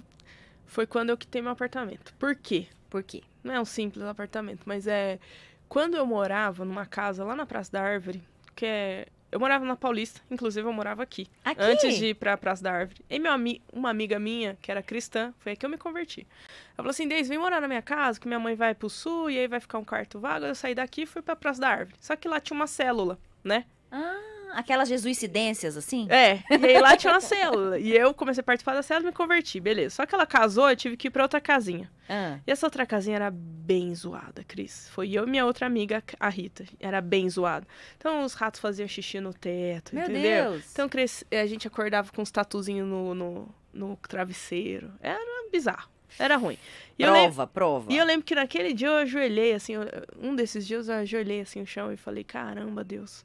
foi quando eu quitei meu apartamento. Por quê? Por quê? Não é um simples apartamento, mas é. Quando eu morava numa casa lá na Praça da Árvore, que é eu morava na Paulista, inclusive eu morava aqui. aqui? Antes de ir pra Praça da Árvore. E meu ami uma amiga minha, que era cristã, foi aí que eu me converti. Ela falou assim: Deise, vem morar na minha casa, que minha mãe vai pro sul e aí vai ficar um quarto vago. Eu saí daqui e fui pra Praça da Árvore. Só que lá tinha uma célula, né? Ah aquelas jesuicidências, assim? É, e aí lá tinha uma célula. E eu comecei a participar da célula e me converti, beleza. Só que ela casou, eu tive que ir pra outra casinha. Ah. E essa outra casinha era bem zoada, Cris. Foi eu e minha outra amiga, a Rita. Era bem zoada. Então os ratos faziam xixi no teto, Meu entendeu? Deus. Então, Cris, eh, a gente acordava com os tatuzinhos no, no, no travesseiro. Era bizarro. Era ruim. E prova, prova. E eu lembro que naquele dia eu ajoelhei, assim, eu, um desses dias eu ajoelhei assim no chão e falei, caramba, Deus,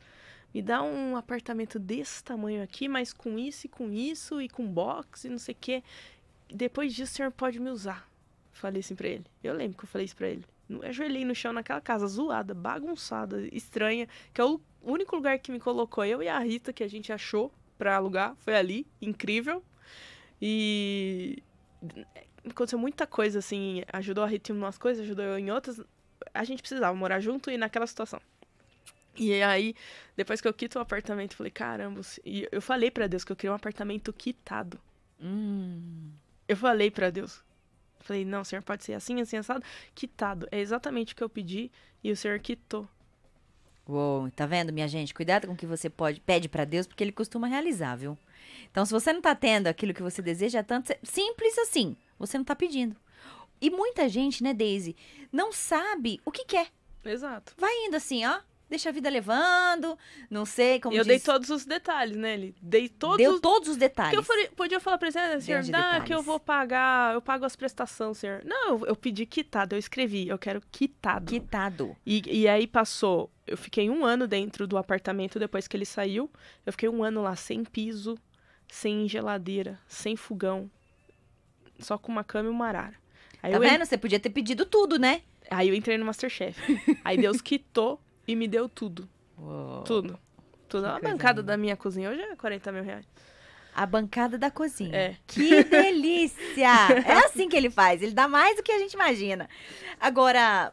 me dá um apartamento desse tamanho aqui, mas com isso e com isso e com box e não sei o quê. Depois disso o senhor pode me usar. Falei assim pra ele. Eu lembro que eu falei isso pra ele. Eu ajoelhei no chão naquela casa zoada, bagunçada, estranha, que é o único lugar que me colocou eu e a Rita que a gente achou pra alugar. Foi ali, incrível. E aconteceu muita coisa, assim, ajudou a Rita em umas coisas, ajudou eu em outras. A gente precisava morar junto e naquela situação. E aí, depois que eu quito o apartamento, falei, caramba, e eu falei para Deus que eu queria um apartamento quitado. Hum. Eu falei para Deus. Falei, não, senhor, pode ser assim, assim, assado. Quitado. É exatamente o que eu pedi e o senhor quitou. Uou, tá vendo, minha gente? Cuidado com o que você pode, pede para Deus, porque ele costuma realizar, viu? Então, se você não tá tendo aquilo que você deseja tanto, simples assim, você não tá pedindo. E muita gente, né, Daisy, não sabe o que quer. Exato. Vai indo assim, ó deixa a vida levando, não sei como Eu diz... dei todos os detalhes, né, ele Dei todos Deu os... todos os detalhes. Que eu falei, podia falar pra ele, né, senhor, que eu vou pagar, eu pago as prestações, senhor. Não, eu, eu pedi quitado, eu escrevi, eu quero quitado. Quitado. E, e aí passou, eu fiquei um ano dentro do apartamento depois que ele saiu, eu fiquei um ano lá sem piso, sem geladeira, sem fogão, só com uma cama e uma arara. Aí tá vendo? Você podia ter pedido tudo, né? Aí eu entrei no Masterchef. Aí Deus quitou e me deu tudo. Uou. Tudo. Tudo. Que a bancada da minha cozinha hoje é 40 mil reais. A bancada da cozinha. É. Que delícia! é assim que ele faz. Ele dá mais do que a gente imagina. Agora,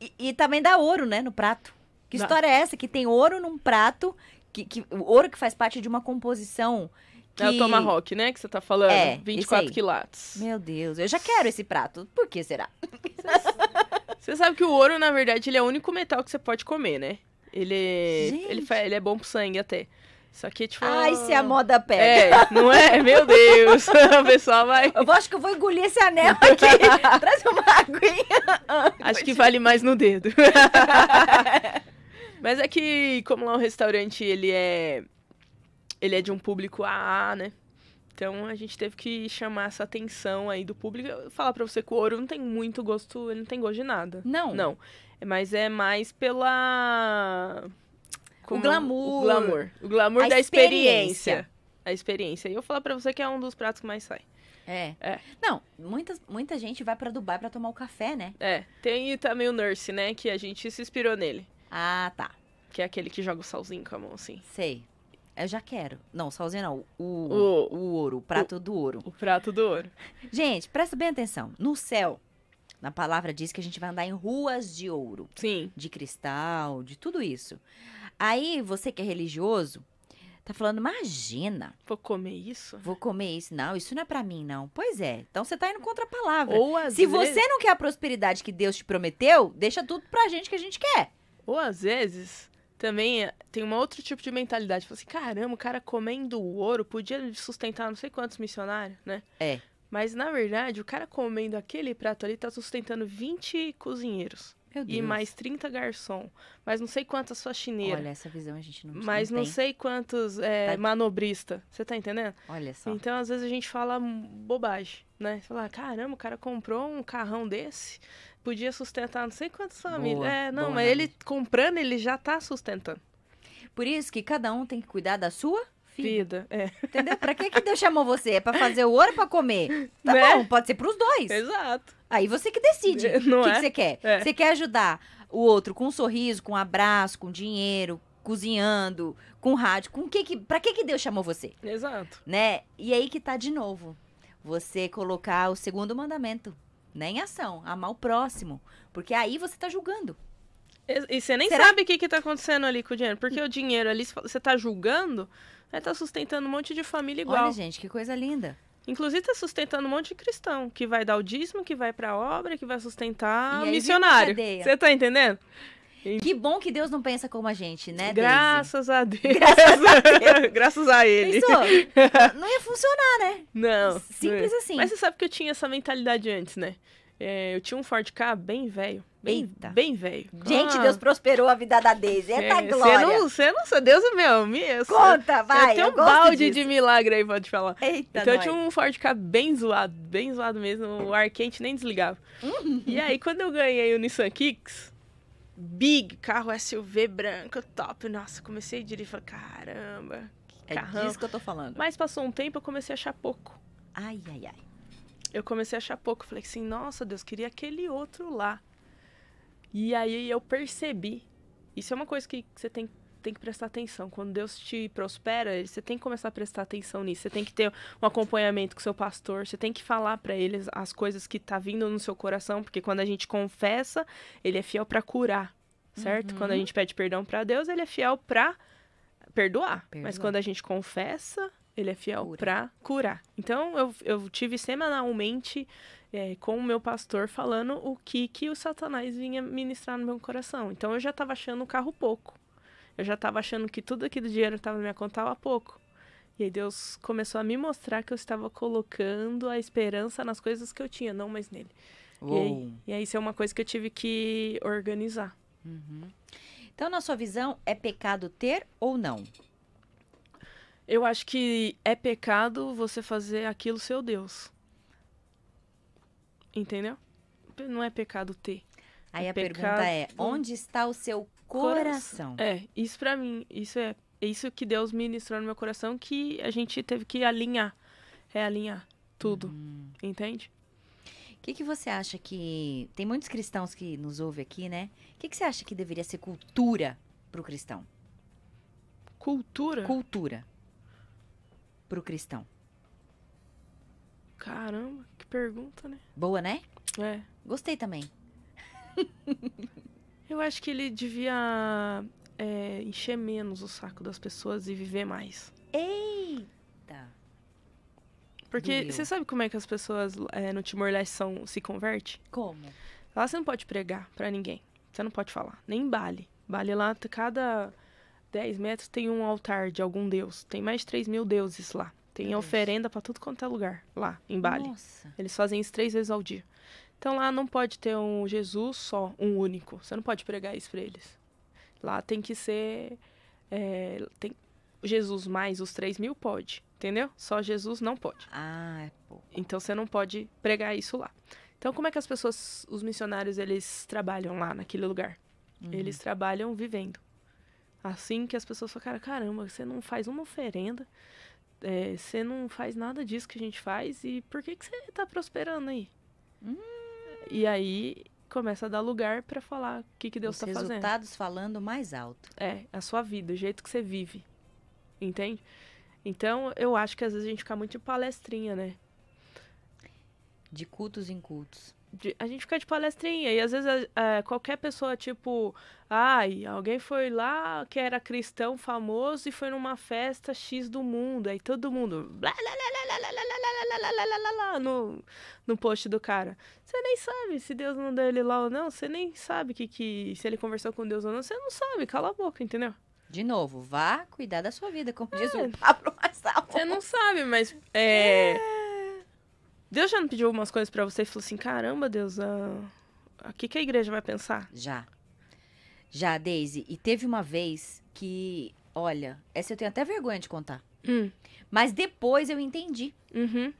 e, e também dá ouro, né, no prato. Que dá. história é essa? Que tem ouro num prato, que, que ouro que faz parte de uma composição que... É o Tomahawk, né? Que você tá falando. É, 24 quilates. Meu Deus, eu já quero esse prato. Por que será? Você sabe que o ouro, na verdade, ele é o único metal que você pode comer, né? Ele, ele, ele é bom pro sangue até. Só que, tipo. Ai, se a moda pega. É, não é? Meu Deus. o pessoal vai. Eu acho que eu vou engolir esse anel aqui. Traz uma aguinha. acho que vale mais no dedo. Mas é que, como lá o restaurante, ele é. Ele é de um público AA, né? Então a gente teve que chamar essa atenção aí do público. Falar para você que o ouro não tem muito gosto, ele não tem gosto de nada. Não. Não. Mas é mais pela. Como... O glamour. O glamour. O glamour a da experiência. experiência. A experiência. E eu vou falar pra você que é um dos pratos que mais sai. É. é. Não, muitas, muita gente vai para Dubai para tomar o café, né? É. Tem também o Nurse, né? Que a gente se inspirou nele. Ah, tá. Que é aquele que joga o salzinho com a mão, assim. Sei. Eu já quero. Não, sozinho não. O, o, o ouro, o prato o, do ouro. O prato do ouro. Gente, presta bem atenção. No céu, na palavra diz que a gente vai andar em ruas de ouro. Sim. De cristal, de tudo isso. Aí, você que é religioso, tá falando, imagina. Vou comer isso? Vou comer isso. Não, isso não é para mim, não. Pois é. Então você tá indo contra a palavra. Ou às Se vezes... você não quer a prosperidade que Deus te prometeu, deixa tudo pra gente que a gente quer. Ou às vezes, também eh, tem um outro tipo de mentalidade. Fala assim, caramba, o cara comendo ouro podia sustentar não sei quantos missionários, né? É. Mas, na verdade, o cara comendo aquele prato ali tá sustentando 20 cozinheiros. E mais 30 garçom. Mas não sei quantas faxineiras. Olha, essa visão a gente não Mas não, sei quantos é, tá... manobrista. Você tá entendendo? Olha só. Então, às vezes, a gente fala bobagem, né? Você fala, caramba, o cara comprou um carrão desse, podia sustentar não sei quantas famílias. É, não, mas ele comprando, ele já está sustentando. Por isso que cada um tem que cuidar da sua vida. vida é. Entendeu? Pra que, que Deus chamou você? É pra fazer o ouro ou pra comer? Tá né? bom, pode ser pros dois. Exato. Aí você que decide o que, é? que, você quer. É. Você quer ajudar o outro com um sorriso, com um abraço, com dinheiro, cozinhando, com rádio, com que que, pra que que Deus chamou você? Exato. Né? E aí que tá de novo, você colocar o segundo mandamento nem né, em ação, amar o próximo, porque é aí você tá julgando. E, e você nem Será? sabe o que, que tá acontecendo ali com o dinheiro, porque e... Hum. o dinheiro ali, você tá julgando, aí tá sustentando um monte de família igual. Olha, gente, que coisa linda. Inclusive está sustentando um monte de cristão, que vai dar o dízimo, que vai para a obra, que vai sustentar e aí, missionário. Você tá entendendo? Que bom que Deus não pensa como a gente, né? Graças a Deus. Graças a, Deus. Graças a ele. Não ia funcionar, né? Não. Simples não é. assim. Mas você sabe que eu tinha essa mentalidade antes, né? É, eu tinha um Ford K bem velho. Bem, Eita. bem velho. Gente, ah. Deus prosperou a vida da Deise. É, é glória. Você não, você não, Deus é meu. Minha, Conta, eu, vai. Tem um balde disso. de milagre aí, pode falar. Eita, então nós. eu tinha um Ford K bem zoado, bem zoado mesmo. O ar quente nem desligava. Uhum. E aí, quando eu ganhei o Nissan Kicks, big, carro SUV branco, top. Nossa, comecei a dirigir, falei, caramba, que é carrão. É disso que eu tô falando. Mas passou um tempo, eu comecei a achar pouco. Ai, ai, ai. Eu comecei a achar pouco, falei assim, nossa, Deus, queria aquele outro lá. E aí eu percebi, isso é uma coisa que você tem que tem que prestar atenção. Quando Deus te prospera, você tem que começar a prestar atenção nisso. Você tem que ter um acompanhamento com seu pastor, você tem que falar para eles as coisas que tá vindo no seu coração, porque quando a gente confessa, ele é fiel para curar, certo? Uhum. Quando a gente pede perdão para Deus, ele é fiel para perdoar. Mas quando a gente confessa, ele é fiel Cura. para curar. Então, eu, eu tive semanalmente é, com o meu pastor falando o que, que o Satanás vinha ministrar no meu coração. Então, eu já estava achando o carro pouco. Eu já estava achando que tudo aquele dinheiro estava na minha conta estava pouco. E aí Deus começou a me mostrar que eu estava colocando a esperança nas coisas que eu tinha, não mais nele. E aí, e aí isso é uma coisa que eu tive que organizar. Uhum. Então, na sua visão, é pecado ter ou não? Eu acho que é pecado você fazer aquilo seu Deus. Entendeu? Não é pecado ter. Aí é a pecado... pergunta é: onde está o seu coração. É, isso para mim, isso é, é isso que Deus ministrou no meu coração que a gente teve que alinhar, realinhar tudo, uhum. entende? O que, que você acha que tem muitos cristãos que nos ouvem aqui, né? O que, que você acha que deveria ser cultura para o cristão? Cultura. Cultura para o cristão. Caramba, que pergunta, né? Boa, né? É. Gostei também. Eu acho que ele devia é, encher menos o saco das pessoas e viver mais. Eita! Porque você sabe como é que as pessoas é, no Timor-Leste são, se converte? Como? Lá você não pode pregar para ninguém. Você não pode falar. Nem bale. Bale lá, cada 10 metros tem um altar de algum deus. Tem mais de 3 mil deuses lá. Tem Meu oferenda para tudo quanto é lugar lá, em Bali. Nossa. Eles fazem isso três vezes ao dia. Então lá não pode ter um Jesus só, um único. Você não pode pregar isso para eles. Lá tem que ser. É, tem Jesus mais os 3 mil pode, entendeu? Só Jesus não pode. Ah, é pouco. Então você não pode pregar isso lá. Então como é que as pessoas, os missionários, eles trabalham lá naquele lugar? Uhum. Eles trabalham vivendo. Assim que as pessoas falam, caramba, você não faz uma oferenda, é, você não faz nada disso que a gente faz, e por que, que você tá prosperando aí? Hum. E aí começa a dar lugar para falar o que, que Deus está fazendo. Os resultados falando mais alto. É, a sua vida, o jeito que você vive. Entende? Então, eu acho que às vezes a gente fica muito de palestrinha, né? De cultos em cultos de, a gente fica de palestrinha e às vezes é, qualquer pessoa, tipo, ai, alguém foi lá que era cristão famoso e foi numa festa X do mundo, aí todo mundo no, no post do cara. Você nem sabe se Deus mandou ele lá ou não, você nem sabe que, que se ele conversou com Deus ou não, você não sabe, cala a boca, entendeu? De novo, vá cuidar da sua vida, como diz o Pablo Você não sabe, mas é. é Deus já não pediu algumas coisas para você e falou assim: caramba, Deus, ah, o que, que a igreja vai pensar? Já. Já, Daisy. E teve uma vez que, olha, essa eu tenho até vergonha de contar. Hum. Mas depois eu entendi. Uhum.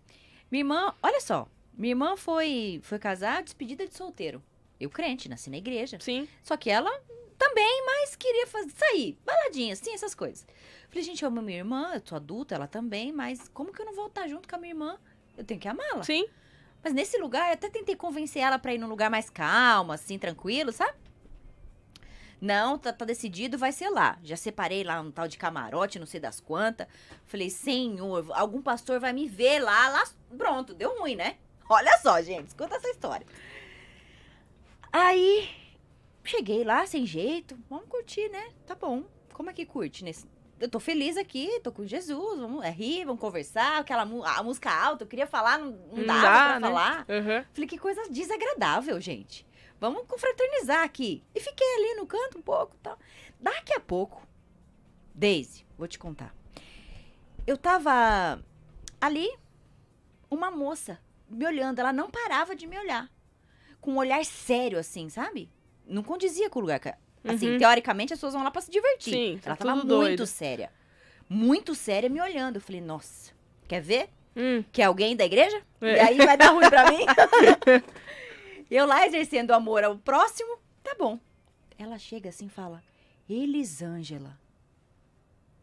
Minha irmã, olha só. Minha irmã foi, foi casar despedida de solteiro. Eu crente, nasci na igreja. Sim. Só que ela também, mas queria fazer, sair, baladinha, assim, essas coisas. Falei, gente, eu amo minha irmã, eu sou adulta, ela também, mas como que eu não vou estar junto com a minha irmã eu tenho que amá-la. Sim. Mas nesse lugar, eu até tentei convencer ela para ir num lugar mais calmo, assim, tranquilo, sabe? Não, tá, tá, decidido, vai ser lá. Já separei lá um tal de camarote, não sei das quantas. Falei, senhor, algum pastor vai me ver lá, lá. Pronto, deu ruim, né? Olha só, gente, escuta essa história. Aí, cheguei lá sem jeito, vamos curtir, né? Tá bom. Como é que curte nesse, eu tô feliz aqui, tô com Jesus, vamos é rir, vamos conversar, aquela a música alta, eu queria falar, não, não dá, pra né? falar. Uhum. Falei, que coisa desagradável, gente. Vamos confraternizar aqui. E fiquei ali no canto um pouco tal. Daqui a pouco, Daisy, vou te contar. Eu tava ali, uma moça me olhando, ela não parava de me olhar. Com um olhar sério, assim, sabe? Não condizia com o lugar que Assim, uhum. teoricamente, as pessoas vão lá pra se divertir. Sim, ela tá tava muito doido. séria. Muito séria, me olhando. Eu falei, nossa, quer ver? Hum. Que é alguém da igreja? É. E aí vai dar ruim pra mim? eu lá exercendo amor ao próximo, tá bom. Ela chega assim e fala, Elisângela.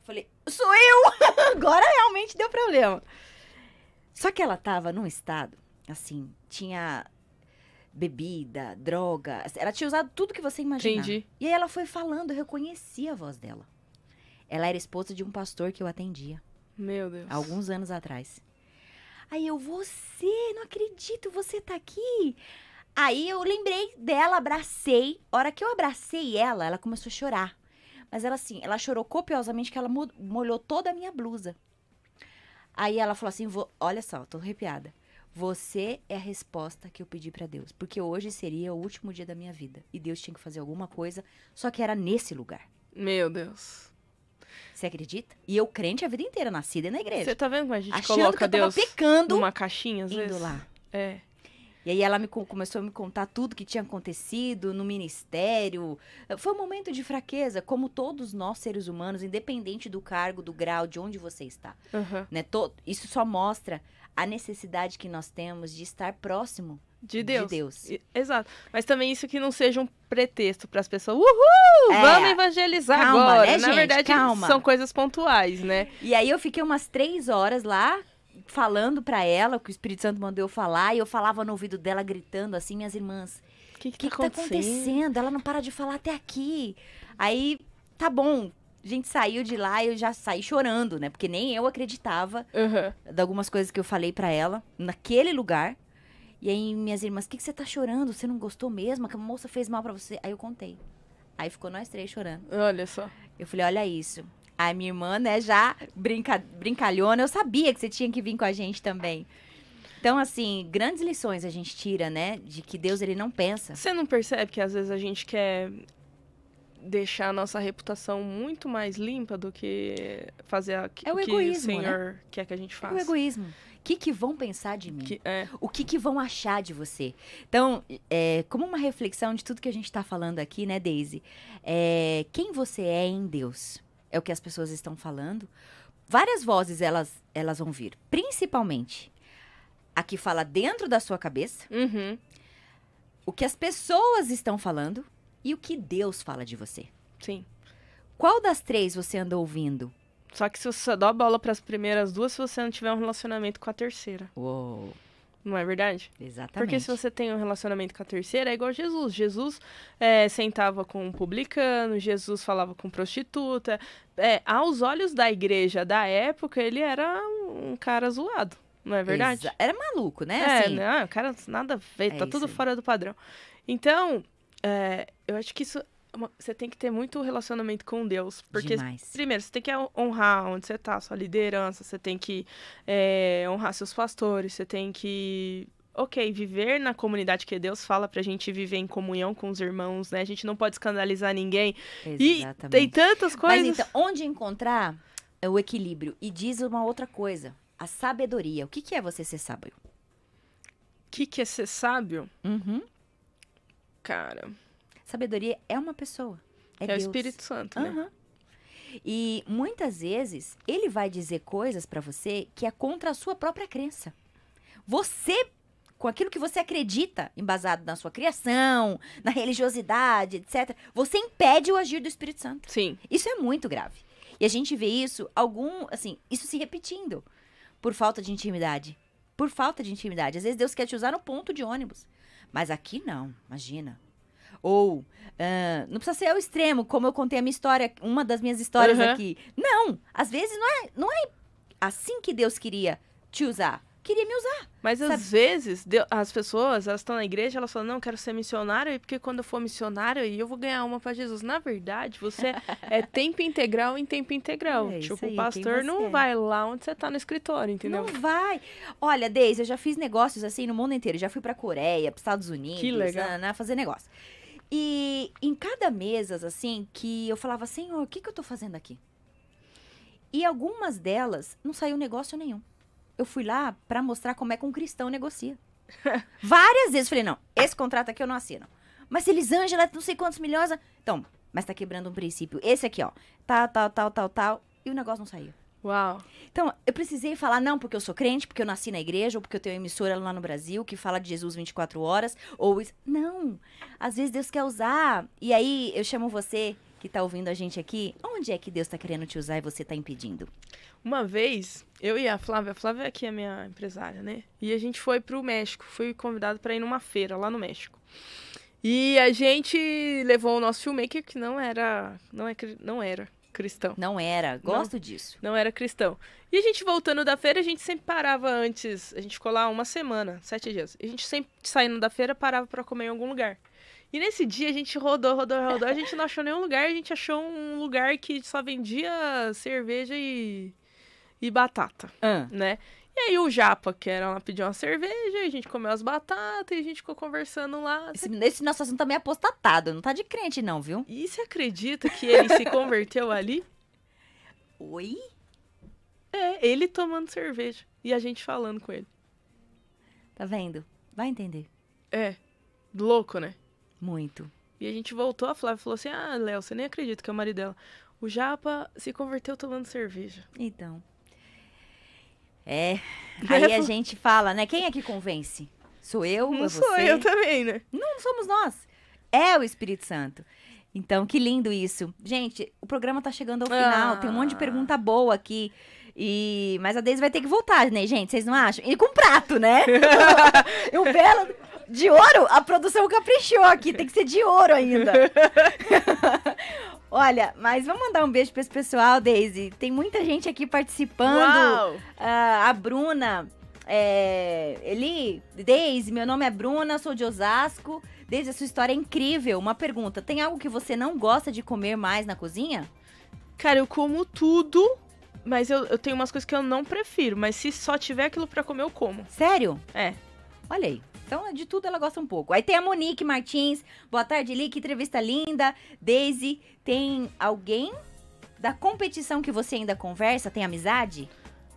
Falei, sou eu! Agora realmente deu problema. Só que ela tava num estado, assim, tinha bebida, drogas. Assim, ela tinha usado tudo que você imaginava. Entendi. E aí ela foi falando, eu reconheci a voz dela. Ela era esposa de um pastor que eu atendia. Meu Deus. Alguns anos atrás. Aí eu, você, não acredito, você tá aqui. Aí eu lembrei dela, abracei. A hora que eu abracei ela, ela começou a chorar. Mas ela assim, ela chorou copiosamente que ela molhou toda a minha blusa. Aí ela falou assim, olha só, tô arrepiada. Você é a resposta que eu pedi para Deus, porque hoje seria o último dia da minha vida e Deus tinha que fazer alguma coisa, só que era nesse lugar. Meu Deus. Você acredita? E eu crente a vida inteira, nascida na igreja. Você tá vendo como a gente Achando coloca que eu Deus pecando numa caixinha às indo vezes? lá. É. E aí ela me, começou a me contar tudo que tinha acontecido no ministério. Foi um momento de fraqueza, como todos nós seres humanos, independente do cargo, do grau, de onde você está. Uhum. Né? isso só mostra a necessidade que nós temos de estar próximo de Deus. De Deus. Exato. Mas também isso que não seja um pretexto para as pessoas, uhul, é, vamos evangelizar calma, agora. Né, Na gente, verdade, calma. são coisas pontuais, né? E aí eu fiquei umas três horas lá falando para ela o que o Espírito Santo mandou eu falar e eu falava no ouvido dela gritando assim, minhas irmãs, o que, que, que, tá, que tá acontecendo? Ela não para de falar até aqui. Aí, tá bom, a gente saiu de lá e eu já saí chorando, né? Porque nem eu acreditava uhum. de algumas coisas que eu falei para ela naquele lugar. E aí, minhas irmãs, o que, que você tá chorando? Você não gostou mesmo? Que a moça fez mal para você? Aí eu contei. Aí ficou nós três chorando. Olha só. Eu falei, olha isso. A minha irmã, né, já brinca, brincalhona, eu sabia que você tinha que vir com a gente também. Então, assim, grandes lições a gente tira, né? De que Deus, ele não pensa. Você não percebe que às vezes a gente quer deixar a nossa reputação muito mais limpa do que fazer a, é o, o egoísmo, que o né? Senhor né? quer que a gente faça. É o egoísmo. O que, que vão pensar de mim? Que, é. O que, que vão achar de você? Então, é, como uma reflexão de tudo que a gente está falando aqui, né, Daisy? É, quem você é em Deus? É o que as pessoas estão falando. Várias vozes elas, elas vão vir. Principalmente a que fala dentro da sua cabeça. Uhum. O que as pessoas estão falando e o que Deus fala de você. Sim. Qual das três você anda ouvindo? Só que se você só dá bola para as primeiras duas, se você não tiver um relacionamento com a terceira. Uou. Não é verdade? Exatamente. Porque se você tem um relacionamento com a terceira, é igual Jesus. Jesus é, sentava com um publicano, Jesus falava com prostituta. É, aos olhos da igreja da época, ele era um cara zoado. Não é verdade? Exa era maluco, né? É, assim... não, o cara nada a ver, é tá tudo aí. fora do padrão. Então, é, eu acho que isso. É você tem que ter muito relacionamento com Deus. Porque, Demais. primeiro, você tem que honrar onde você está, sua liderança, você tem que é, honrar seus pastores, você tem que ok, viver na comunidade que Deus fala pra gente viver em comunhão com os irmãos, né? A gente não pode escandalizar ninguém. Exatamente. E tem tantas coisas. Mas então, onde encontrar é o equilíbrio? E diz uma outra coisa: a sabedoria. O que, que é você ser sábio? O que, que é ser sábio? Uhum. Cara. Sabedoria é uma pessoa. É, é o Espírito Santo, né? Uhum. E muitas vezes ele vai dizer coisas para você que é contra a sua própria crença. Você, com aquilo que você acredita, embasado na sua criação, na religiosidade, etc., você impede o agir do Espírito Santo. Sim. Isso é muito grave. E a gente vê isso, algum, assim, isso se repetindo por falta de intimidade. Por falta de intimidade. Às vezes Deus quer te usar no ponto de ônibus. Mas aqui não, imagina. Ou, uh, não precisa ser o extremo, como eu contei a minha história, uma das minhas histórias uhum. aqui. Não, às vezes não é, não é assim que Deus queria te usar queria me usar. Mas sabe? às vezes, as pessoas, elas estão na igreja, elas falam, não, quero ser missionário, porque quando eu for missionário, eu vou ganhar uma para Jesus. Na verdade, você é tempo integral em tempo integral. É tipo, aí, o pastor não vai lá onde você tá no escritório, entendeu? Não vai. Olha, Deise, eu já fiz negócios assim no mundo inteiro. Já fui pra Coreia, pros Estados Unidos, que legal. Na, né, né, fazer negócio. E em cada mesa, assim, que eu falava, Senhor, o que, que eu tô fazendo aqui? E algumas delas não saiu negócio nenhum eu fui lá para mostrar como é que um cristão negocia. Várias vezes falei, não, esse contrato aqui eu não assino. Mas Elisângela, não sei quantos milhões. Então, mas tá quebrando um princípio. Esse aqui, ó. Tal, tal, tal, tal, tal. E o negócio não saiu. Uau. Então, eu precisei falar, não, porque eu sou crente, porque eu nasci na igreja, ou porque eu tenho emissora lá no Brasil que fala de Jesus 24 horas, ou isso. Não. Às vezes Deus quer usar. E aí eu chamo você que está ouvindo a gente aqui, onde é que Deus está querendo te usar e você está impedindo? Uma vez, eu e a Flávia, a Flávia é aqui é minha empresária, né? E a gente foi para o México, fui convidado para ir numa feira lá no México. E a gente levou o nosso filmmaker que não era, não é, não era cristão. Não era, gosto não, disso. Não era cristão. E a gente voltando da feira, a gente sempre parava antes. A gente ficou lá uma semana, sete dias. A gente sempre saindo da feira parava para comer em algum lugar. E nesse dia a gente rodou, rodou, rodou, a gente não achou nenhum lugar, a gente achou um lugar que só vendia cerveja e, e batata, ah. né? E aí o Japa, que era lá, pediu uma cerveja, a gente comeu as batatas e a gente ficou conversando lá. Esse, esse nosso assunto também tá é apostatado, não tá de crente não, viu? E você acredita que ele se converteu ali? Oi? É, ele tomando cerveja e a gente falando com ele. Tá vendo? Vai entender. É, louco, né? Muito. E a gente voltou, a Flávia falou assim: Ah, Léo, você nem acredita que é o marido dela. O Japa se converteu tomando cerveja. Então. É. Aí a gente fala, né? Quem é que convence? Sou eu? Não é sou eu também, né? Não, somos nós. É o Espírito Santo. Então, que lindo isso. Gente, o programa tá chegando ao final. Ah. Tem um monte de ah. pergunta boa aqui. E... Mas a Deise vai ter que voltar, né, gente? Vocês não acham? E com prato, né? eu belo. De ouro? A produção caprichou aqui, tem que ser de ouro ainda. Olha, mas vamos mandar um beijo para esse pessoal, Daisy. Tem muita gente aqui participando. Uh, a Bruna, é, Eli, Daisy, meu nome é Bruna, sou de Osasco. Daisy, a sua história é incrível. Uma pergunta: tem algo que você não gosta de comer mais na cozinha? Cara, eu como tudo, mas eu, eu tenho umas coisas que eu não prefiro. Mas se só tiver aquilo para comer, eu como. Sério? É. Olha aí. Então, de tudo ela gosta um pouco. Aí tem a Monique Martins. Boa tarde, Li. Que entrevista linda. Daisy, tem alguém da competição que você ainda conversa? Tem amizade?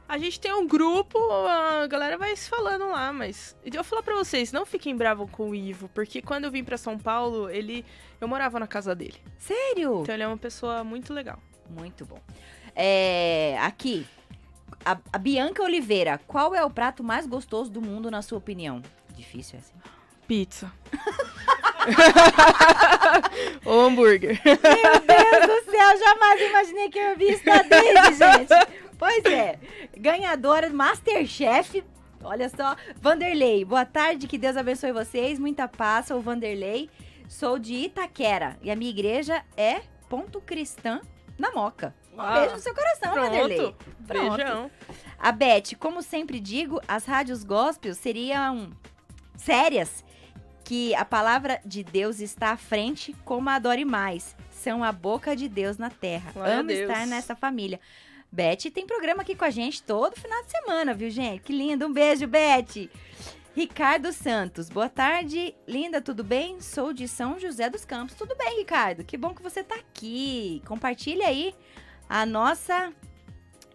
A gente tem um grupo, a galera vai se falando lá, mas. Eu vou falar pra vocês, não fiquem bravos com o Ivo, porque quando eu vim para São Paulo, ele. Eu morava na casa dele. Sério? Então ele é uma pessoa muito legal. Muito bom. É. Aqui. A, a Bianca Oliveira, qual é o prato mais gostoso do mundo, na sua opinião? Difícil é assim Pizza. Ou hambúrguer. Meu Deus do céu, jamais imaginei que eu vi isso na Daisy, gente. Pois é, ganhadora do Masterchef. Olha só, Vanderlei, boa tarde, que Deus abençoe vocês, muita paz, sou Vanderlei, sou de Itaquera e a minha igreja é Ponto Cristã na Moca. Ah, beijo no seu coração, pronto, Vanderlei. Pronto. Beijão. A Beth, como sempre digo, as rádios gospel seriam sérias que a palavra de Deus está à frente, como adore mais. São a boca de Deus na terra. Glória Amo estar nessa família. Beth tem programa aqui com a gente todo final de semana, viu, gente? Que lindo. Um beijo, Beth. Ricardo Santos, boa tarde. Linda, tudo bem? Sou de São José dos Campos. Tudo bem, Ricardo? Que bom que você está aqui. Compartilha aí a nossa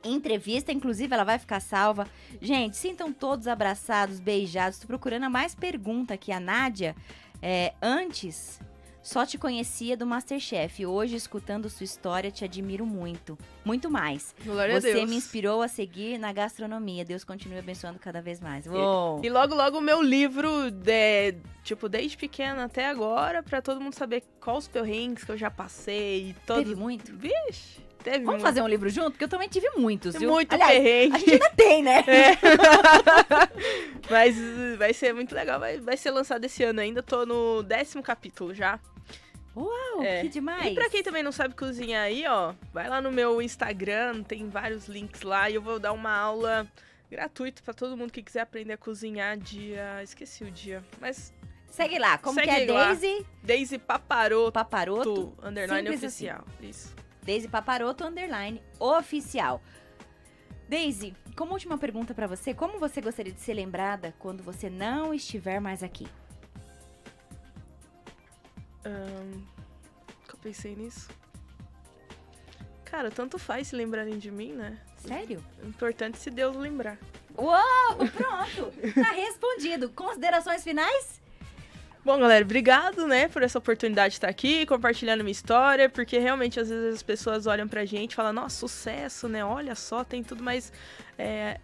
entrevista, inclusive ela vai ficar salva. Gente, sintam todos abraçados, beijados. Estou procurando a mais pergunta aqui. A Nádia, é, antes só te conhecia do Masterchef. Hoje, escutando sua história, te admiro muito. Muito mais. Glória Você me inspirou a seguir na gastronomia. Deus continue abençoando cada vez mais. Uou. E, e logo, logo, o meu livro, de, tipo, desde pequena até agora, para todo mundo saber quais os perrengues que eu já passei. Todo... Teve muito? Vixe! Teve Vamos um... fazer um livro junto? Porque eu também tive muitos, viu? Muito Aliás, perrengue. A gente ainda tem, né? É. Mas uh, vai ser muito legal. Vai, vai ser lançado esse ano ainda. Tô no décimo capítulo já. Uau, é. que demais! E pra quem também não sabe cozinhar aí, ó, vai lá no meu Instagram, tem vários links lá e eu vou dar uma aula gratuita para todo mundo que quiser aprender a cozinhar dia. Esqueci o dia, mas. Segue lá, como Segue que é Daisy? Daisy Paparoto. Paparoto. Underline Simples assim. oficial. Assim. Isso. Daisy Paparoto underline oficial. Daisy, como última pergunta para você, como você gostaria de ser lembrada quando você não estiver mais aqui? Um, eu pensei nisso. Cara, tanto faz se lembrarem de mim, né? Sério? O é importante se Deus lembrar. Uou, pronto! tá respondido. Considerações finais? Bom, galera, obrigado, né, por essa oportunidade de estar aqui, compartilhando minha história, porque realmente às vezes as pessoas olham pra gente e falam, nossa, sucesso, né? Olha só, tem tudo, mas é,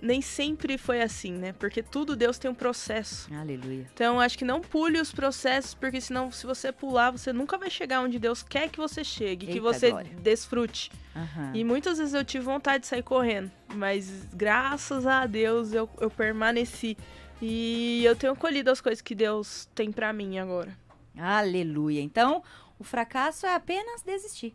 nem sempre foi assim, né? Porque tudo Deus tem um processo. Aleluia. Então, acho que não pule os processos, porque senão, se você pular, você nunca vai chegar onde Deus quer que você chegue, Eita que você glória. desfrute. Uhum. E muitas vezes eu tive vontade de sair correndo, mas graças a Deus eu, eu permaneci e eu tenho colhido as coisas que Deus tem para mim agora. Aleluia. Então, o fracasso é apenas desistir.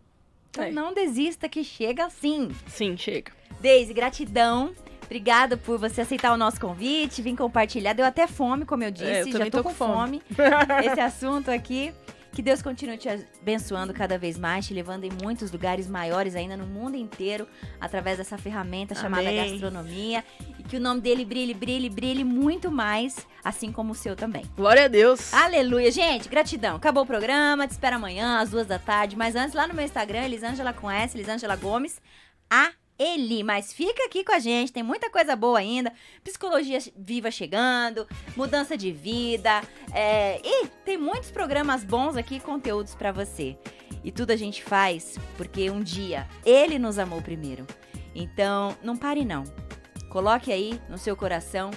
Então, é. não desista que chega sim. Sim, chega. Deise, gratidão. Obrigada por você aceitar o nosso convite, vir compartilhar. Deu até fome, como eu é, disse. É, eu já tô, tô com, fome. fome. Esse assunto aqui. Que Deus continue te abençoando cada vez mais, te levando em muitos lugares maiores ainda no mundo inteiro, através dessa ferramenta chamada gastronomia. E que o nome dele brilhe, brilhe, brilhe muito mais, assim como o seu também. Glória a Deus. Aleluia. Gente, gratidão. Acabou o programa, te espero amanhã, às duas da tarde. Mas antes, lá no meu Instagram, Elisângela com S, Elisângela Gomes. A ele, mas fica aqui com a gente, tem muita coisa boa ainda. Psicologia viva chegando, mudança de vida, é, e tem muitos programas bons aqui, conteúdos para você. E tudo a gente faz porque um dia ele nos amou primeiro. Então, não pare não. Coloque aí no seu coração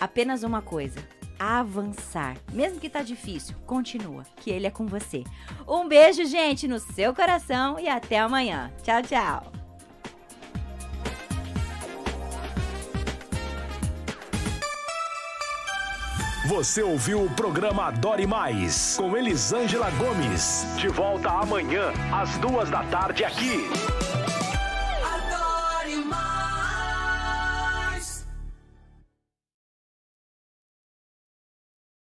apenas uma coisa: avançar. Mesmo que tá difícil, continua, que ele é com você. Um beijo, gente, no seu coração e até amanhã. Tchau, tchau. Você ouviu o programa Adore Mais com Elisângela Gomes. De volta amanhã, às duas da tarde, aqui.